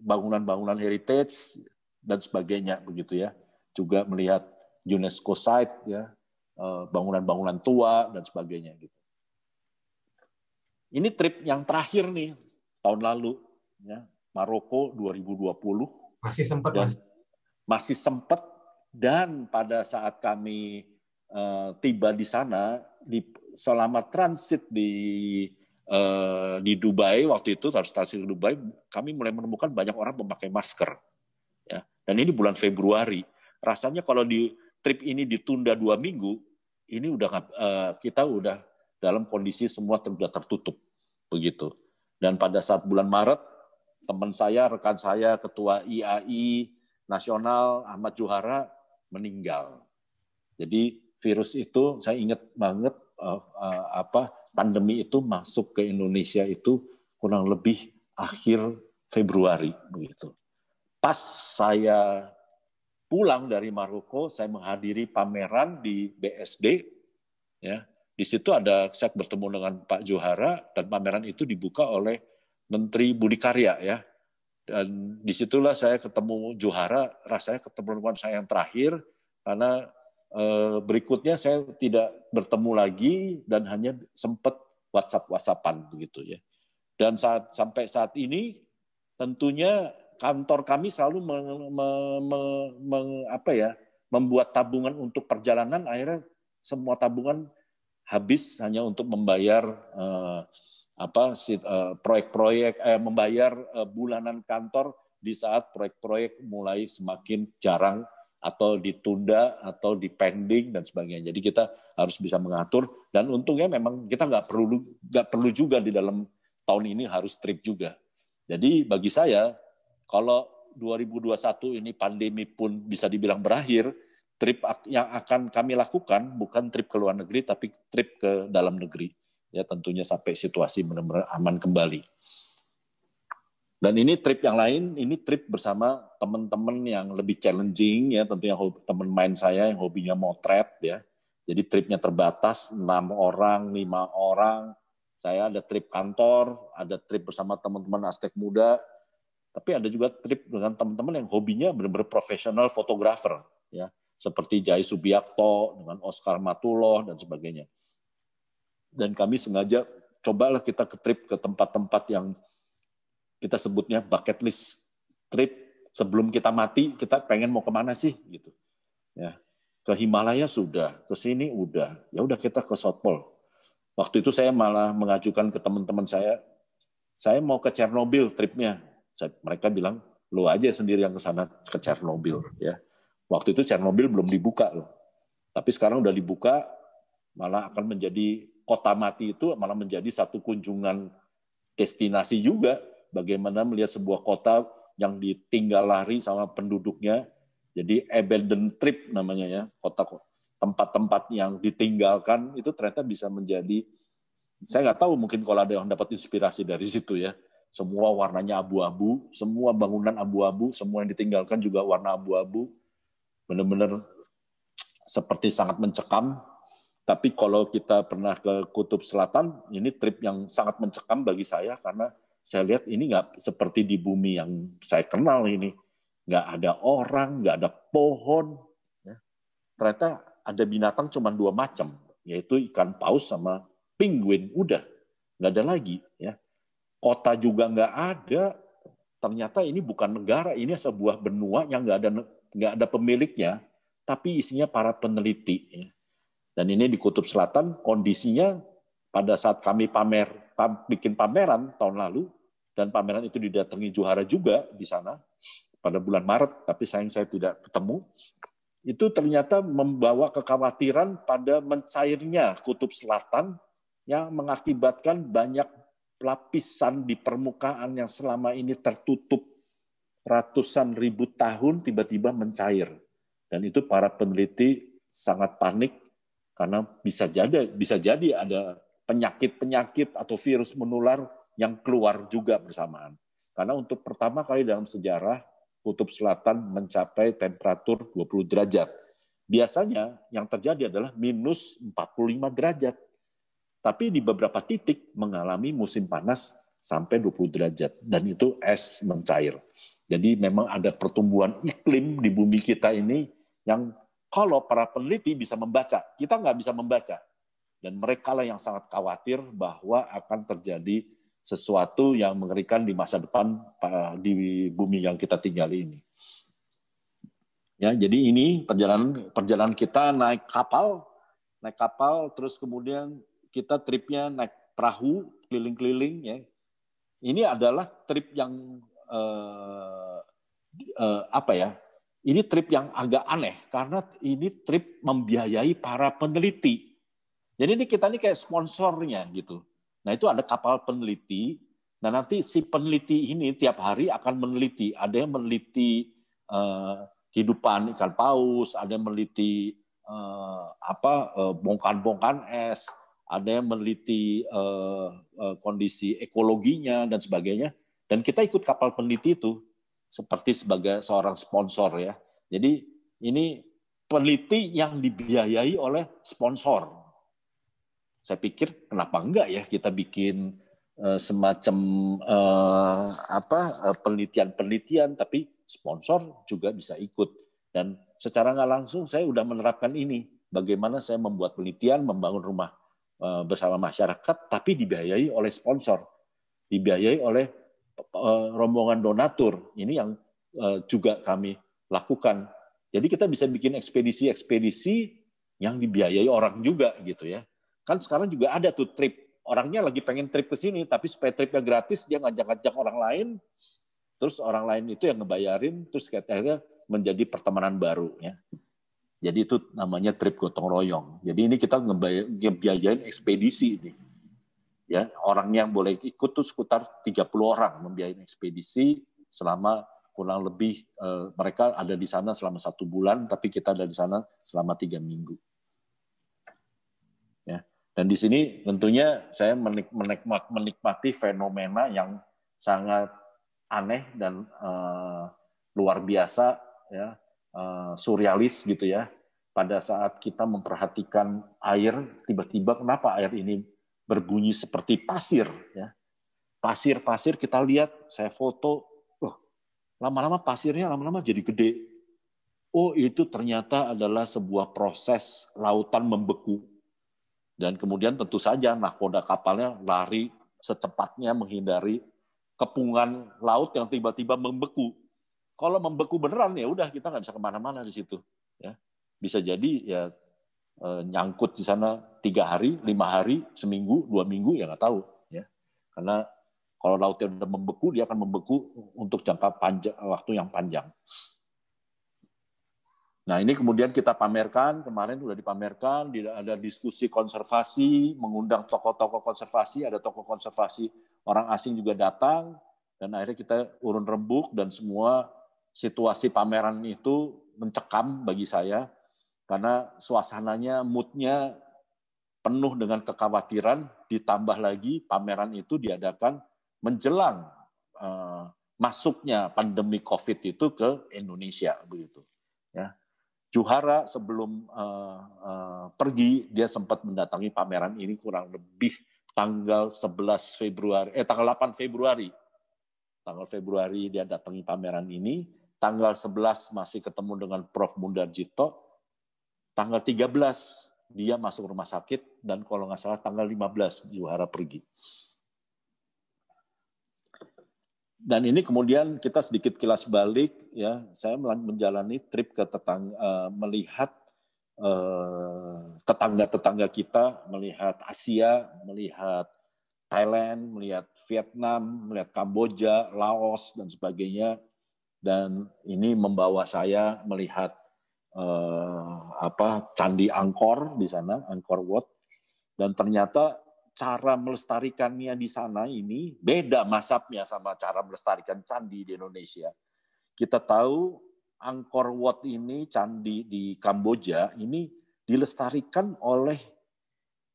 bangunan-bangunan heritage dan sebagainya begitu ya. Juga melihat UNESCO site ya, eh, bangunan-bangunan tua dan sebagainya gitu. Ini trip yang terakhir nih tahun lalu ya, Maroko 2020. Masih sempat dan, mas masih sempat dan pada saat kami uh, tiba di sana di selama transit di uh, di Dubai waktu itu harus transit di Dubai kami mulai menemukan banyak orang memakai masker ya dan ini bulan Februari rasanya kalau di trip ini ditunda dua minggu ini udah uh, kita udah dalam kondisi semua sudah tertutup begitu dan pada saat bulan Maret teman saya rekan saya ketua IAI nasional Ahmad Juhara meninggal. Jadi virus itu saya ingat banget uh, uh, apa pandemi itu masuk ke Indonesia itu kurang lebih akhir Februari begitu. Pas saya pulang dari Maroko, saya menghadiri pameran di BSD ya. Di situ ada saya bertemu dengan Pak Johara dan pameran itu dibuka oleh Menteri Budi Karya ya. Dan disitulah saya ketemu Juhara, rasanya ketemuan saya yang terakhir, karena eh, berikutnya saya tidak bertemu lagi dan hanya sempat WhatsApp-WhatsAppan begitu ya. Dan saat sampai saat ini tentunya kantor kami selalu me, me, me, me, apa ya, membuat tabungan untuk perjalanan, akhirnya semua tabungan habis hanya untuk membayar uh, apa eh, proyek-proyek eh, membayar eh, bulanan kantor di saat proyek-proyek mulai semakin jarang atau ditunda atau dipending dan sebagainya. Jadi kita harus bisa mengatur dan untungnya memang kita nggak perlu nggak perlu juga di dalam tahun ini harus trip juga. Jadi bagi saya kalau 2021 ini pandemi pun bisa dibilang berakhir, trip yang akan kami lakukan bukan trip ke luar negeri tapi trip ke dalam negeri ya tentunya sampai situasi benar-benar aman kembali. Dan ini trip yang lain, ini trip bersama teman-teman yang lebih challenging ya, tentunya teman main saya yang hobinya motret ya. Jadi tripnya terbatas, enam orang, lima orang. Saya ada trip kantor, ada trip bersama teman-teman Aztek Muda, tapi ada juga trip dengan teman-teman yang hobinya benar-benar profesional fotografer ya, seperti Jai Subiakto dengan Oscar Matuloh, dan sebagainya dan kami sengaja cobalah kita ke trip ke tempat-tempat yang kita sebutnya bucket list trip sebelum kita mati kita pengen mau kemana sih gitu ya ke Himalaya sudah ke sini udah ya udah kita ke Pole waktu itu saya malah mengajukan ke teman-teman saya saya mau ke Chernobyl tripnya mereka bilang lo aja sendiri yang ke sana ke Chernobyl ya waktu itu Chernobyl belum dibuka loh tapi sekarang udah dibuka malah akan menjadi kota mati itu malah menjadi satu kunjungan destinasi juga. Bagaimana melihat sebuah kota yang ditinggal lari sama penduduknya. Jadi abandoned trip namanya ya, kota tempat-tempat yang ditinggalkan itu ternyata bisa menjadi saya nggak tahu mungkin kalau ada yang dapat inspirasi dari situ ya. Semua warnanya abu-abu, semua bangunan abu-abu, semua yang ditinggalkan juga warna abu-abu. Benar-benar seperti sangat mencekam tapi kalau kita pernah ke Kutub Selatan, ini trip yang sangat mencekam bagi saya karena saya lihat ini nggak seperti di bumi yang saya kenal ini. Nggak ada orang, nggak ada pohon. Ya. Ternyata ada binatang cuma dua macam, yaitu ikan paus sama penguin. Udah, nggak ada lagi. Ya. Kota juga nggak ada. Ternyata ini bukan negara, ini sebuah benua yang nggak ada nggak ada pemiliknya, tapi isinya para peneliti. Ya dan ini di Kutub Selatan kondisinya pada saat kami pamer, bikin pameran tahun lalu, dan pameran itu didatangi Juara juga di sana pada bulan Maret, tapi sayang saya tidak ketemu. Itu ternyata membawa kekhawatiran pada mencairnya Kutub Selatan yang mengakibatkan banyak lapisan di permukaan yang selama ini tertutup ratusan ribu tahun tiba-tiba mencair. Dan itu para peneliti sangat panik karena bisa jadi bisa jadi ada penyakit-penyakit atau virus menular yang keluar juga bersamaan. Karena untuk pertama kali dalam sejarah kutub selatan mencapai temperatur 20 derajat. Biasanya yang terjadi adalah minus 45 derajat. Tapi di beberapa titik mengalami musim panas sampai 20 derajat dan itu es mencair. Jadi memang ada pertumbuhan iklim di bumi kita ini yang kalau para peneliti bisa membaca. Kita nggak bisa membaca. Dan mereka lah yang sangat khawatir bahwa akan terjadi sesuatu yang mengerikan di masa depan di bumi yang kita tinggali ini. Ya, jadi ini perjalanan perjalanan kita naik kapal, naik kapal terus kemudian kita tripnya naik perahu keliling-keliling ya. Ini adalah trip yang eh, eh, apa ya? Ini trip yang agak aneh karena ini trip membiayai para peneliti. Jadi ini kita ini kayak sponsornya gitu. Nah itu ada kapal peneliti. Nah nanti si peneliti ini tiap hari akan meneliti. Ada yang meneliti eh, kehidupan ikan paus, ada yang meneliti eh, apa eh, bongkahan-bongkahan es, ada yang meneliti eh, eh, kondisi ekologinya dan sebagainya. Dan kita ikut kapal peneliti itu seperti sebagai seorang sponsor ya. Jadi ini peneliti yang dibiayai oleh sponsor. Saya pikir kenapa enggak ya kita bikin eh, semacam uh, apa eh, penelitian-penelitian tapi sponsor juga bisa ikut dan secara nggak langsung saya sudah menerapkan ini bagaimana saya membuat penelitian membangun rumah uh, bersama masyarakat tapi dibiayai oleh sponsor dibiayai oleh Eh, rombongan donatur ini yang eh, juga kami lakukan. Jadi kita bisa bikin ekspedisi-ekspedisi yang dibiayai orang juga gitu ya. Kan sekarang juga ada tuh trip. Orangnya lagi pengen trip ke sini, tapi supaya tripnya gratis, dia ngajak-ngajak orang lain. Terus orang lain itu yang ngebayarin, terus akhirnya menjadi pertemanan baru ya. Jadi itu namanya trip gotong royong. Jadi ini kita ngebiayain ekspedisi ini ya orang yang boleh ikut tuh sekitar 30 orang membiayai ekspedisi selama kurang lebih uh, mereka ada di sana selama satu bulan tapi kita ada di sana selama tiga minggu ya dan di sini tentunya saya menik menikmati, menikmati fenomena yang sangat aneh dan uh, luar biasa ya uh, surrealis gitu ya pada saat kita memperhatikan air tiba-tiba kenapa air ini berbunyi seperti pasir. Ya. Pasir-pasir kita lihat, saya foto, loh, lama-lama pasirnya lama-lama jadi gede. Oh itu ternyata adalah sebuah proses lautan membeku. Dan kemudian tentu saja nahkoda kapalnya lari secepatnya menghindari kepungan laut yang tiba-tiba membeku. Kalau membeku beneran ya udah kita nggak bisa kemana-mana di situ. Ya. Bisa jadi ya Eh, nyangkut di sana tiga hari, lima hari, seminggu, dua minggu ya nggak tahu ya. Karena kalau lautnya sudah membeku, dia akan membeku untuk jangka panjang waktu yang panjang. Nah, ini kemudian kita pamerkan, kemarin sudah dipamerkan, ada diskusi konservasi, mengundang tokoh-tokoh konservasi, ada tokoh konservasi orang asing juga datang, dan akhirnya kita urun rembuk, dan semua situasi pameran itu mencekam bagi saya, karena suasananya, moodnya penuh dengan kekhawatiran, ditambah lagi pameran itu diadakan menjelang eh, masuknya pandemi COVID itu ke Indonesia begitu. Ya. Juhara sebelum eh, eh, pergi dia sempat mendatangi pameran ini kurang lebih tanggal 11 Februari eh tanggal 8 Februari. Tanggal Februari dia datangi pameran ini, tanggal 11 masih ketemu dengan Prof Mundarjito, Tanggal 13 dia masuk rumah sakit dan kalau nggak salah tanggal 15 juara pergi. Dan ini kemudian kita sedikit kilas balik ya, saya menjalani trip ke tetangga eh, melihat eh, tetangga-tetangga kita, melihat Asia, melihat Thailand, melihat Vietnam, melihat Kamboja, Laos dan sebagainya dan ini membawa saya melihat eh, apa candi Angkor di sana, Angkor Wat, dan ternyata cara melestarikannya di sana ini beda masabnya sama cara melestarikan candi di Indonesia. Kita tahu Angkor Wat ini candi di Kamboja ini dilestarikan oleh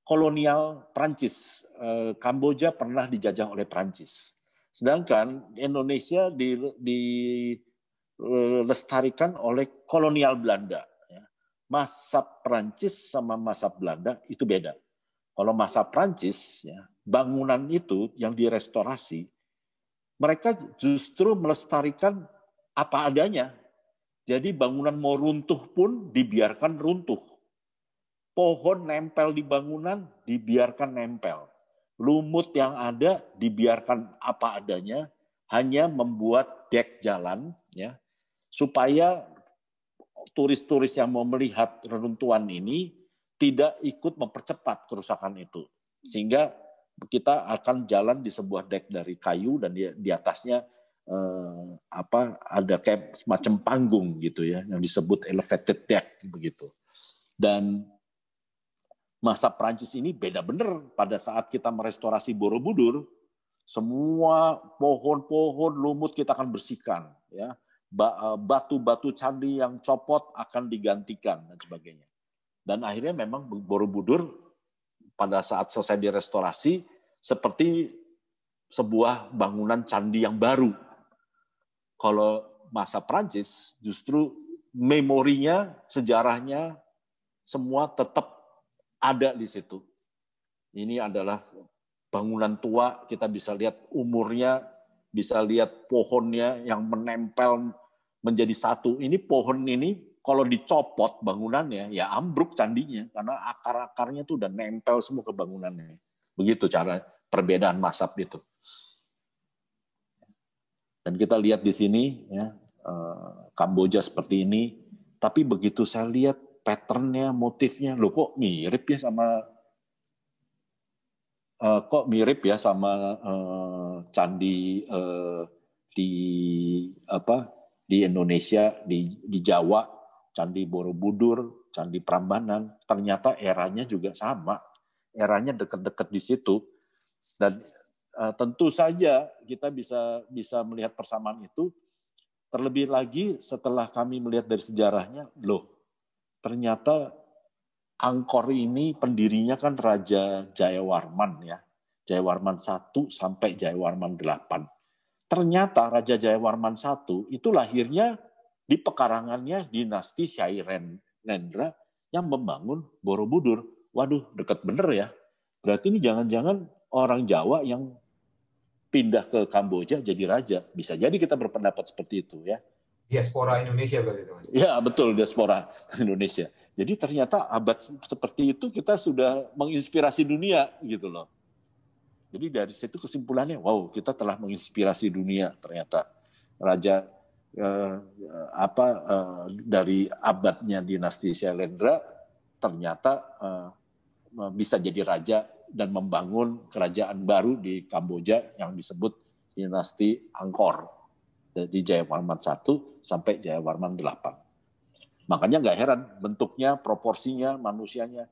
kolonial Prancis. Eh, Kamboja pernah dijajah oleh Prancis. Sedangkan Indonesia di, di dilestarikan oleh kolonial Belanda. Ya. Masa Prancis sama masa Belanda itu beda. Kalau masa Prancis, ya, bangunan itu yang direstorasi, mereka justru melestarikan apa adanya. Jadi bangunan mau runtuh pun dibiarkan runtuh. Pohon nempel di bangunan dibiarkan nempel. Lumut yang ada dibiarkan apa adanya, hanya membuat dek jalan ya supaya turis-turis yang mau melihat reruntuhan ini tidak ikut mempercepat kerusakan itu. Sehingga kita akan jalan di sebuah dek dari kayu dan di, di atasnya eh, apa ada kayak semacam panggung gitu ya yang disebut elevated deck begitu. Dan masa Prancis ini beda bener pada saat kita merestorasi Borobudur semua pohon-pohon lumut kita akan bersihkan ya Eh, batu-batu candi yang copot akan digantikan dan sebagainya. Dan akhirnya memang Borobudur pada saat selesai direstorasi seperti sebuah bangunan candi yang baru. Kalau masa Prancis justru memorinya, sejarahnya semua tetap ada di situ. Ini adalah bangunan tua, kita bisa lihat umurnya, bisa lihat pohonnya yang menempel menjadi satu. Ini pohon ini kalau dicopot bangunannya ya ambruk candinya karena akar-akarnya tuh udah nempel semua ke bangunannya. Begitu cara perbedaan masab itu. Dan kita lihat di sini ya eh, Kamboja seperti ini, tapi begitu saya lihat patternnya, motifnya, lo kok mirip ya sama eh, kok mirip ya sama eh, candi di apa di Indonesia, di, di Jawa, Candi Borobudur, Candi Prambanan, ternyata eranya juga sama. Eranya dekat-dekat di situ. Dan uh, tentu saja kita bisa bisa melihat persamaan itu. Terlebih lagi setelah kami melihat dari sejarahnya, loh, ternyata Angkor ini pendirinya kan Raja Jayawarman ya. Jayawarman 1 sampai Jayawarman 8. Ternyata Raja Jayawarman I itu lahirnya di pekarangannya dinasti Syairen Nendra yang membangun Borobudur. Waduh, dekat bener ya. Berarti ini jangan-jangan orang Jawa yang pindah ke Kamboja jadi raja. Bisa jadi kita berpendapat seperti itu ya. Diaspora Indonesia berarti Mas. Ya, betul diaspora Indonesia. Jadi ternyata abad seperti itu kita sudah menginspirasi dunia gitu loh. Jadi dari situ kesimpulannya, wow kita telah menginspirasi dunia ternyata. Raja eh, apa eh, dari abadnya dinasti Shailendra ternyata eh, bisa jadi raja dan membangun kerajaan baru di Kamboja yang disebut dinasti Angkor dari Jayawarman I sampai Jayawarman VIII. Makanya nggak heran bentuknya, proporsinya, manusianya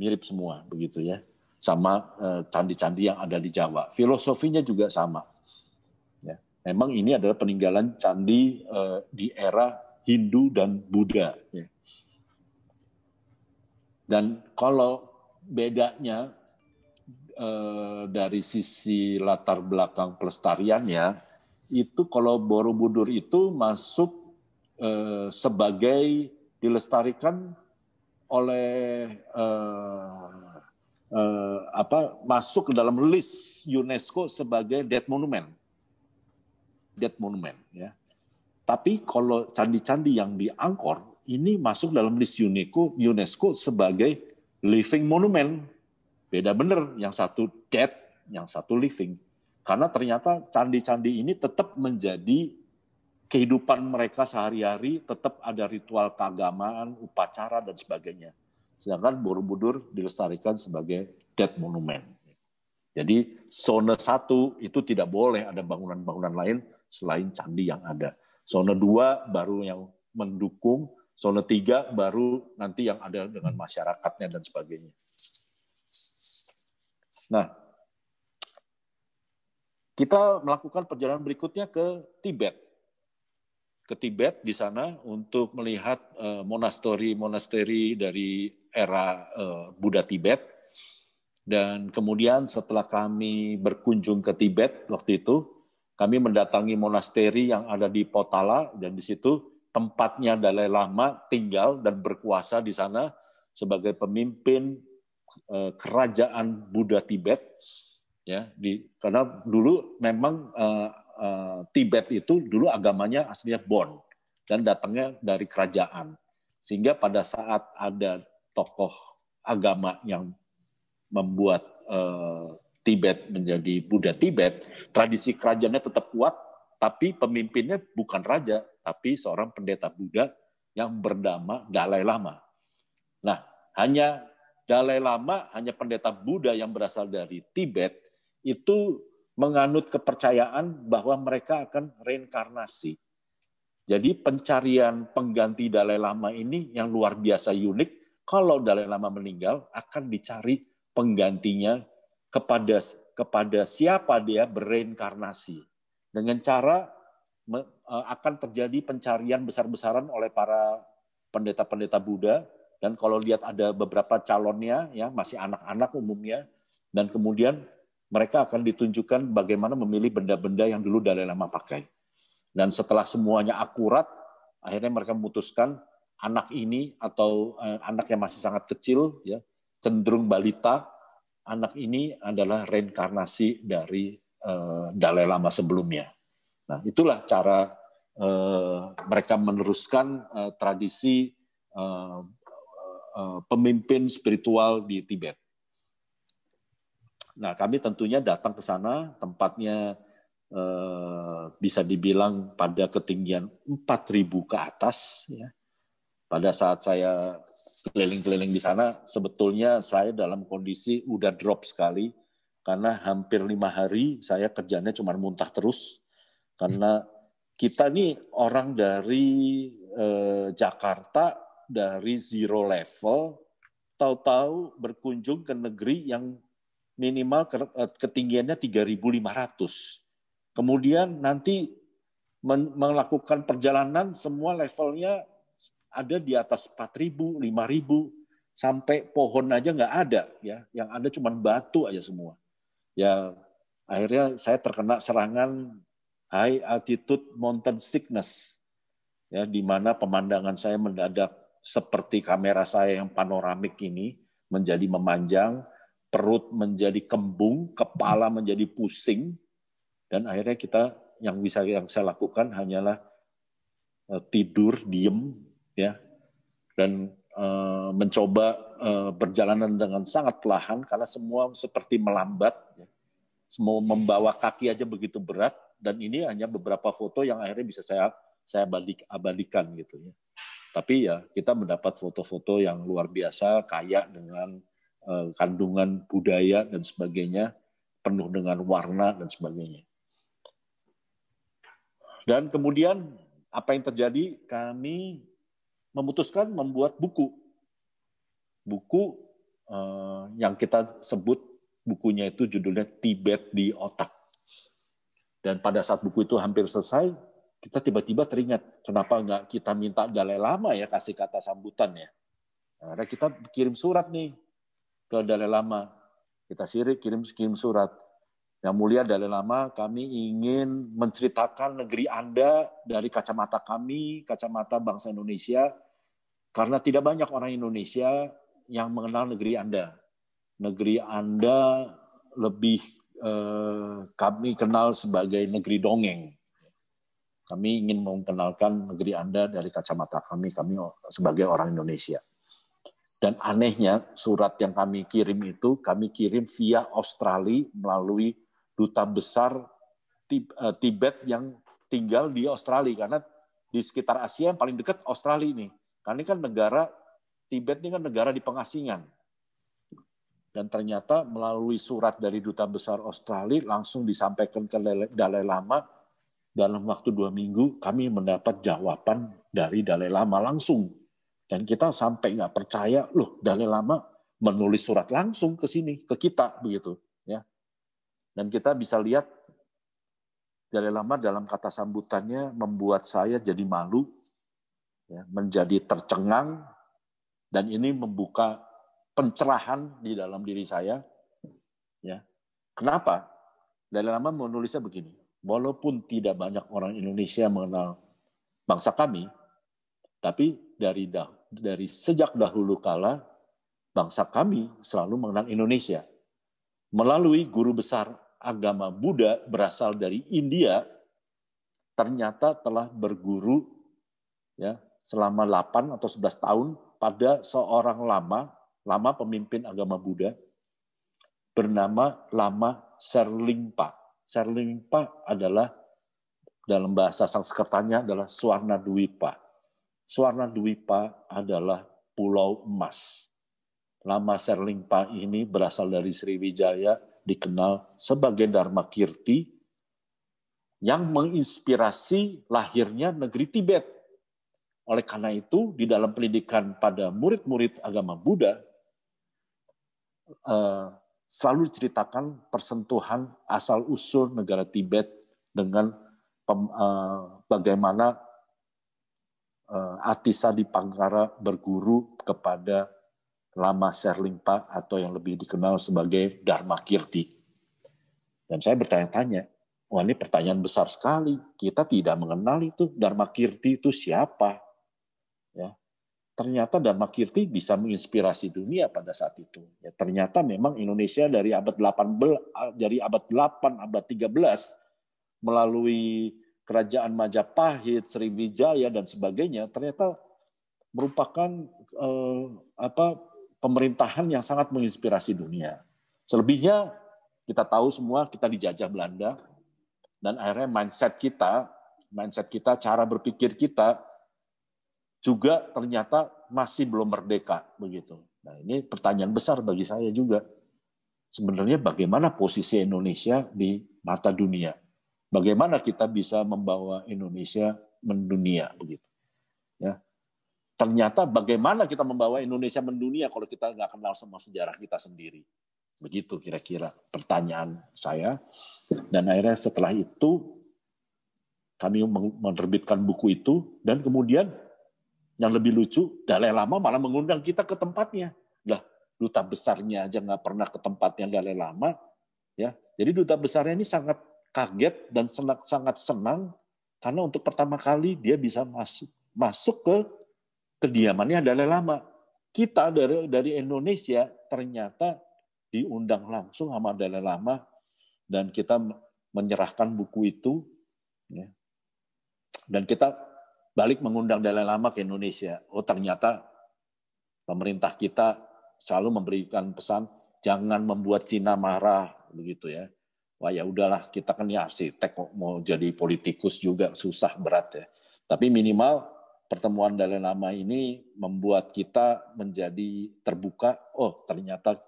mirip semua begitu ya sama eh, candi-candi yang ada di Jawa. Filosofinya juga sama. Ya. Memang ini adalah peninggalan candi eh, di era Hindu dan Buddha. Ya. Dan kalau bedanya eh, dari sisi latar belakang pelestariannya, itu kalau Borobudur itu masuk sebagai dilestarikan oleh eh, apa masuk ke dalam list UNESCO sebagai dead monument. Dead monument ya. Tapi kalau candi-candi yang di Angkor ini masuk dalam list UNESCO UNESCO sebagai living monument. Beda bener yang satu dead, yang satu living. Karena ternyata candi-candi ini tetap menjadi kehidupan mereka sehari-hari tetap ada ritual keagamaan, upacara dan sebagainya sedangkan Borobudur dilestarikan sebagai dead monument. Jadi zona satu itu tidak boleh ada bangunan-bangunan lain selain candi yang ada. Zona dua baru yang mendukung, zona tiga baru nanti yang ada dengan masyarakatnya dan sebagainya. Nah, kita melakukan perjalanan berikutnya ke Tibet. Ke Tibet di sana untuk melihat eh, monasteri-monasteri dari era uh, Buddha Tibet. Dan kemudian setelah kami berkunjung ke Tibet waktu itu, kami mendatangi monasteri yang ada di Potala dan di situ tempatnya Dalai Lama tinggal dan berkuasa di sana sebagai pemimpin uh, kerajaan Buddha Tibet ya di karena dulu memang uh, uh, Tibet itu dulu agamanya aslinya Bon dan datangnya dari kerajaan sehingga pada saat ada tokoh agama yang membuat uh, Tibet menjadi Buddha Tibet, tradisi kerajaannya tetap kuat, tapi pemimpinnya bukan raja, tapi seorang pendeta Buddha yang bernama Dalai Lama. Nah, hanya Dalai Lama, hanya pendeta Buddha yang berasal dari Tibet itu menganut kepercayaan bahwa mereka akan reinkarnasi. Jadi pencarian pengganti Dalai Lama ini yang luar biasa unik kalau Dalai Lama meninggal akan dicari penggantinya kepada kepada siapa dia bereinkarnasi dengan cara e, akan terjadi pencarian besar-besaran oleh para pendeta-pendeta Buddha dan kalau lihat ada beberapa calonnya ya masih anak-anak umumnya dan kemudian mereka akan ditunjukkan bagaimana memilih benda-benda yang dulu Dalai Lama pakai. Dan setelah semuanya akurat, akhirnya mereka memutuskan anak ini atau eh, anak yang masih sangat kecil ya cenderung balita anak ini adalah reinkarnasi dari eh, Dalai Lama sebelumnya. Nah, itulah cara eh, mereka meneruskan tradisi pemimpin spiritual di Tibet. Nah, kami tentunya datang ke sana, tempatnya bisa dibilang pada ketinggian 4000 ke atas ya pada saat saya keliling-keliling di sana, sebetulnya saya dalam kondisi udah drop sekali karena hampir lima hari saya kerjanya cuma muntah terus karena kita nih orang dari eh, Jakarta dari zero level tahu-tahu berkunjung ke negeri yang minimal eh, ketinggiannya 3.500. Kemudian nanti melakukan perjalanan semua levelnya ada di atas 4.000, 5.000, sampai pohon aja nggak ada ya, yang ada cuma batu aja semua. Ya akhirnya saya terkena serangan high altitude mountain sickness ya di mana pemandangan saya mendadak seperti kamera saya yang panoramik ini menjadi memanjang, perut menjadi kembung, kepala menjadi pusing dan akhirnya kita yang bisa yang saya lakukan hanyalah eh, tidur diem ya dan uh, mencoba uh, eh, berjalanan dengan sangat perlahan karena semua seperti melambat ya. semua membawa kaki aja begitu berat dan ini hanya beberapa foto yang akhirnya bisa saya saya balik abadikan gitu ya tapi ya kita mendapat foto-foto yang luar biasa kaya dengan uh, kandungan budaya dan sebagainya penuh dengan warna dan sebagainya dan kemudian apa yang terjadi kami memutuskan membuat buku. Buku eh, yang kita sebut bukunya itu judulnya Tibet di Otak. Dan pada saat buku itu hampir selesai, kita tiba-tiba teringat, kenapa nggak kita minta Dalai Lama ya kasih kata sambutan ya. Nah, kita kirim surat nih ke Dalai Lama. Kita sirik, kirim, kirim surat yang mulia Dalai Lama, kami ingin menceritakan negeri Anda dari kacamata kami, kacamata bangsa Indonesia, karena tidak banyak orang Indonesia yang mengenal negeri Anda. Negeri Anda lebih eh, kami kenal sebagai negeri dongeng. Kami ingin memperkenalkan negeri Anda dari kacamata kami, kami sebagai orang Indonesia. Dan anehnya surat yang kami kirim itu kami kirim via Australia melalui duta besar eh, Tibet yang tinggal di Australia karena di sekitar Asia yang paling dekat Australia ini. Karena ini kan negara Tibet ini kan negara di pengasingan. Dan ternyata melalui surat dari duta besar Australia langsung disampaikan ke Dalai Lama dalam waktu dua minggu kami mendapat jawaban dari Dalai Lama langsung. Dan kita sampai nggak percaya, loh Dalai Lama menulis surat langsung ke sini, ke kita begitu. Dan kita bisa lihat Dalai Lama dalam kata sambutannya membuat saya jadi malu, ya, menjadi tercengang, dan ini membuka pencerahan di dalam diri saya. Ya, kenapa? Dalai Lama menulisnya begini, walaupun tidak banyak orang Indonesia mengenal bangsa kami, tapi dari dah, dari sejak dahulu kala bangsa kami selalu mengenal Indonesia melalui guru besar agama Buddha berasal dari India ternyata telah berguru ya selama 8 atau 11 tahun pada seorang lama, lama pemimpin agama Buddha bernama Lama Serlingpa. Serlingpa adalah dalam bahasa Sanskertanya adalah Swarna Dwipa. Swarna Dwipa adalah pulau emas. Lama Serlingpa ini berasal dari Sriwijaya dikenal sebagai Dharma Kirti yang menginspirasi lahirnya negeri Tibet. Oleh karena itu, di dalam pendidikan pada murid-murid agama Buddha, eh, selalu diceritakan persentuhan asal-usul negara Tibet dengan eh, bagaimana eh, Atisa di Pangkara berguru kepada Lama Serlingpa atau yang lebih dikenal sebagai Dharma Kirti. Dan saya bertanya-tanya, wah ini pertanyaan besar sekali. Kita tidak mengenal itu Dharma Kirti itu siapa. Ya, ternyata Dharma Kirti bisa menginspirasi dunia pada saat itu. Ya, ternyata memang Indonesia dari abad 18 dari abad 8 abad 13 melalui kerajaan Majapahit, Sriwijaya dan sebagainya ternyata merupakan eh, apa pemerintahan yang sangat menginspirasi dunia. Selebihnya kita tahu semua kita dijajah Belanda dan akhirnya mindset kita, mindset kita, cara berpikir kita juga ternyata masih belum merdeka begitu. Nah, ini pertanyaan besar bagi saya juga. Sebenarnya bagaimana posisi Indonesia di mata dunia? Bagaimana kita bisa membawa Indonesia mendunia begitu? Ya, ternyata bagaimana kita membawa Indonesia mendunia kalau kita nggak kenal sama sejarah kita sendiri. Begitu kira-kira pertanyaan saya. Dan akhirnya setelah itu kami menerbitkan buku itu dan kemudian yang lebih lucu Dalai Lama malah mengundang kita ke tempatnya. Lah, duta besarnya aja nggak pernah ke tempatnya Dalai Lama, ya. Jadi duta besarnya ini sangat kaget dan senang, sangat senang karena untuk pertama kali dia bisa masuk masuk ke kediamannya adalah lama. Kita dari dari Indonesia ternyata diundang langsung sama Dalai Lama dan kita menyerahkan buku itu ya. dan kita balik mengundang Dalai Lama ke Indonesia oh ternyata pemerintah kita selalu memberikan pesan jangan membuat Cina marah begitu ya wah ya udahlah kita kan ya arsitek mau jadi politikus juga susah berat ya tapi minimal pertemuan Dalai Lama ini membuat kita menjadi terbuka. Oh, ternyata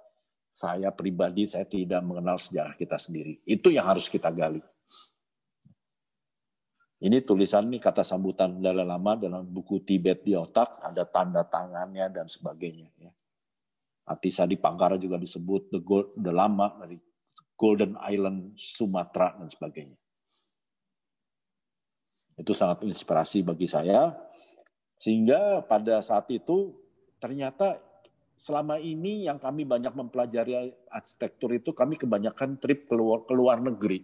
saya pribadi saya tidak mengenal sejarah kita sendiri. Itu yang harus kita gali. Ini tulisan nih kata sambutan Dalai Lama dalam buku Tibet di otak ada tanda tangannya dan sebagainya. Ya. Atisa Pangkara juga disebut the, Gold, the Lama dari Golden Island Sumatera dan sebagainya. Itu sangat inspirasi bagi saya sehingga pada saat itu ternyata selama ini yang kami banyak mempelajari arsitektur itu kami kebanyakan trip keluar keluar negeri.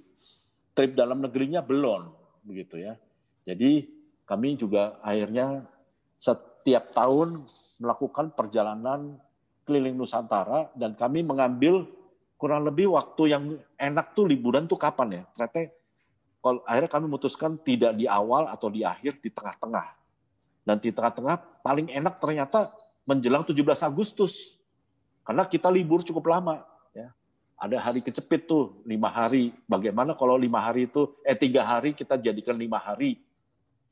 Trip dalam negerinya belum begitu ya. Jadi kami juga akhirnya setiap tahun melakukan perjalanan keliling Nusantara dan kami mengambil kurang lebih waktu yang enak tuh liburan tuh kapan ya? Ternyata kalau akhirnya kami memutuskan tidak di awal atau di akhir, di tengah-tengah. Dan di tengah-tengah paling enak ternyata menjelang 17 Agustus. Karena kita libur cukup lama. Ya. Ada hari kecepit tuh, lima hari. Bagaimana kalau lima hari itu, eh tiga hari kita jadikan lima hari.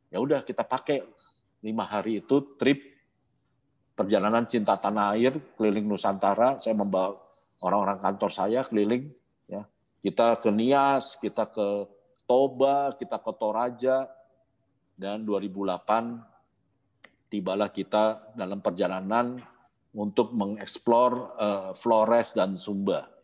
Ya udah kita pakai lima hari itu trip perjalanan cinta tanah air keliling Nusantara. Saya membawa orang-orang kantor saya keliling. Ya, kita ke Nias, kita ke Toba, kita ke Toraja, dan 2008 tibalah kita dalam perjalanan untuk mengeksplor uh, Flores dan Sumba.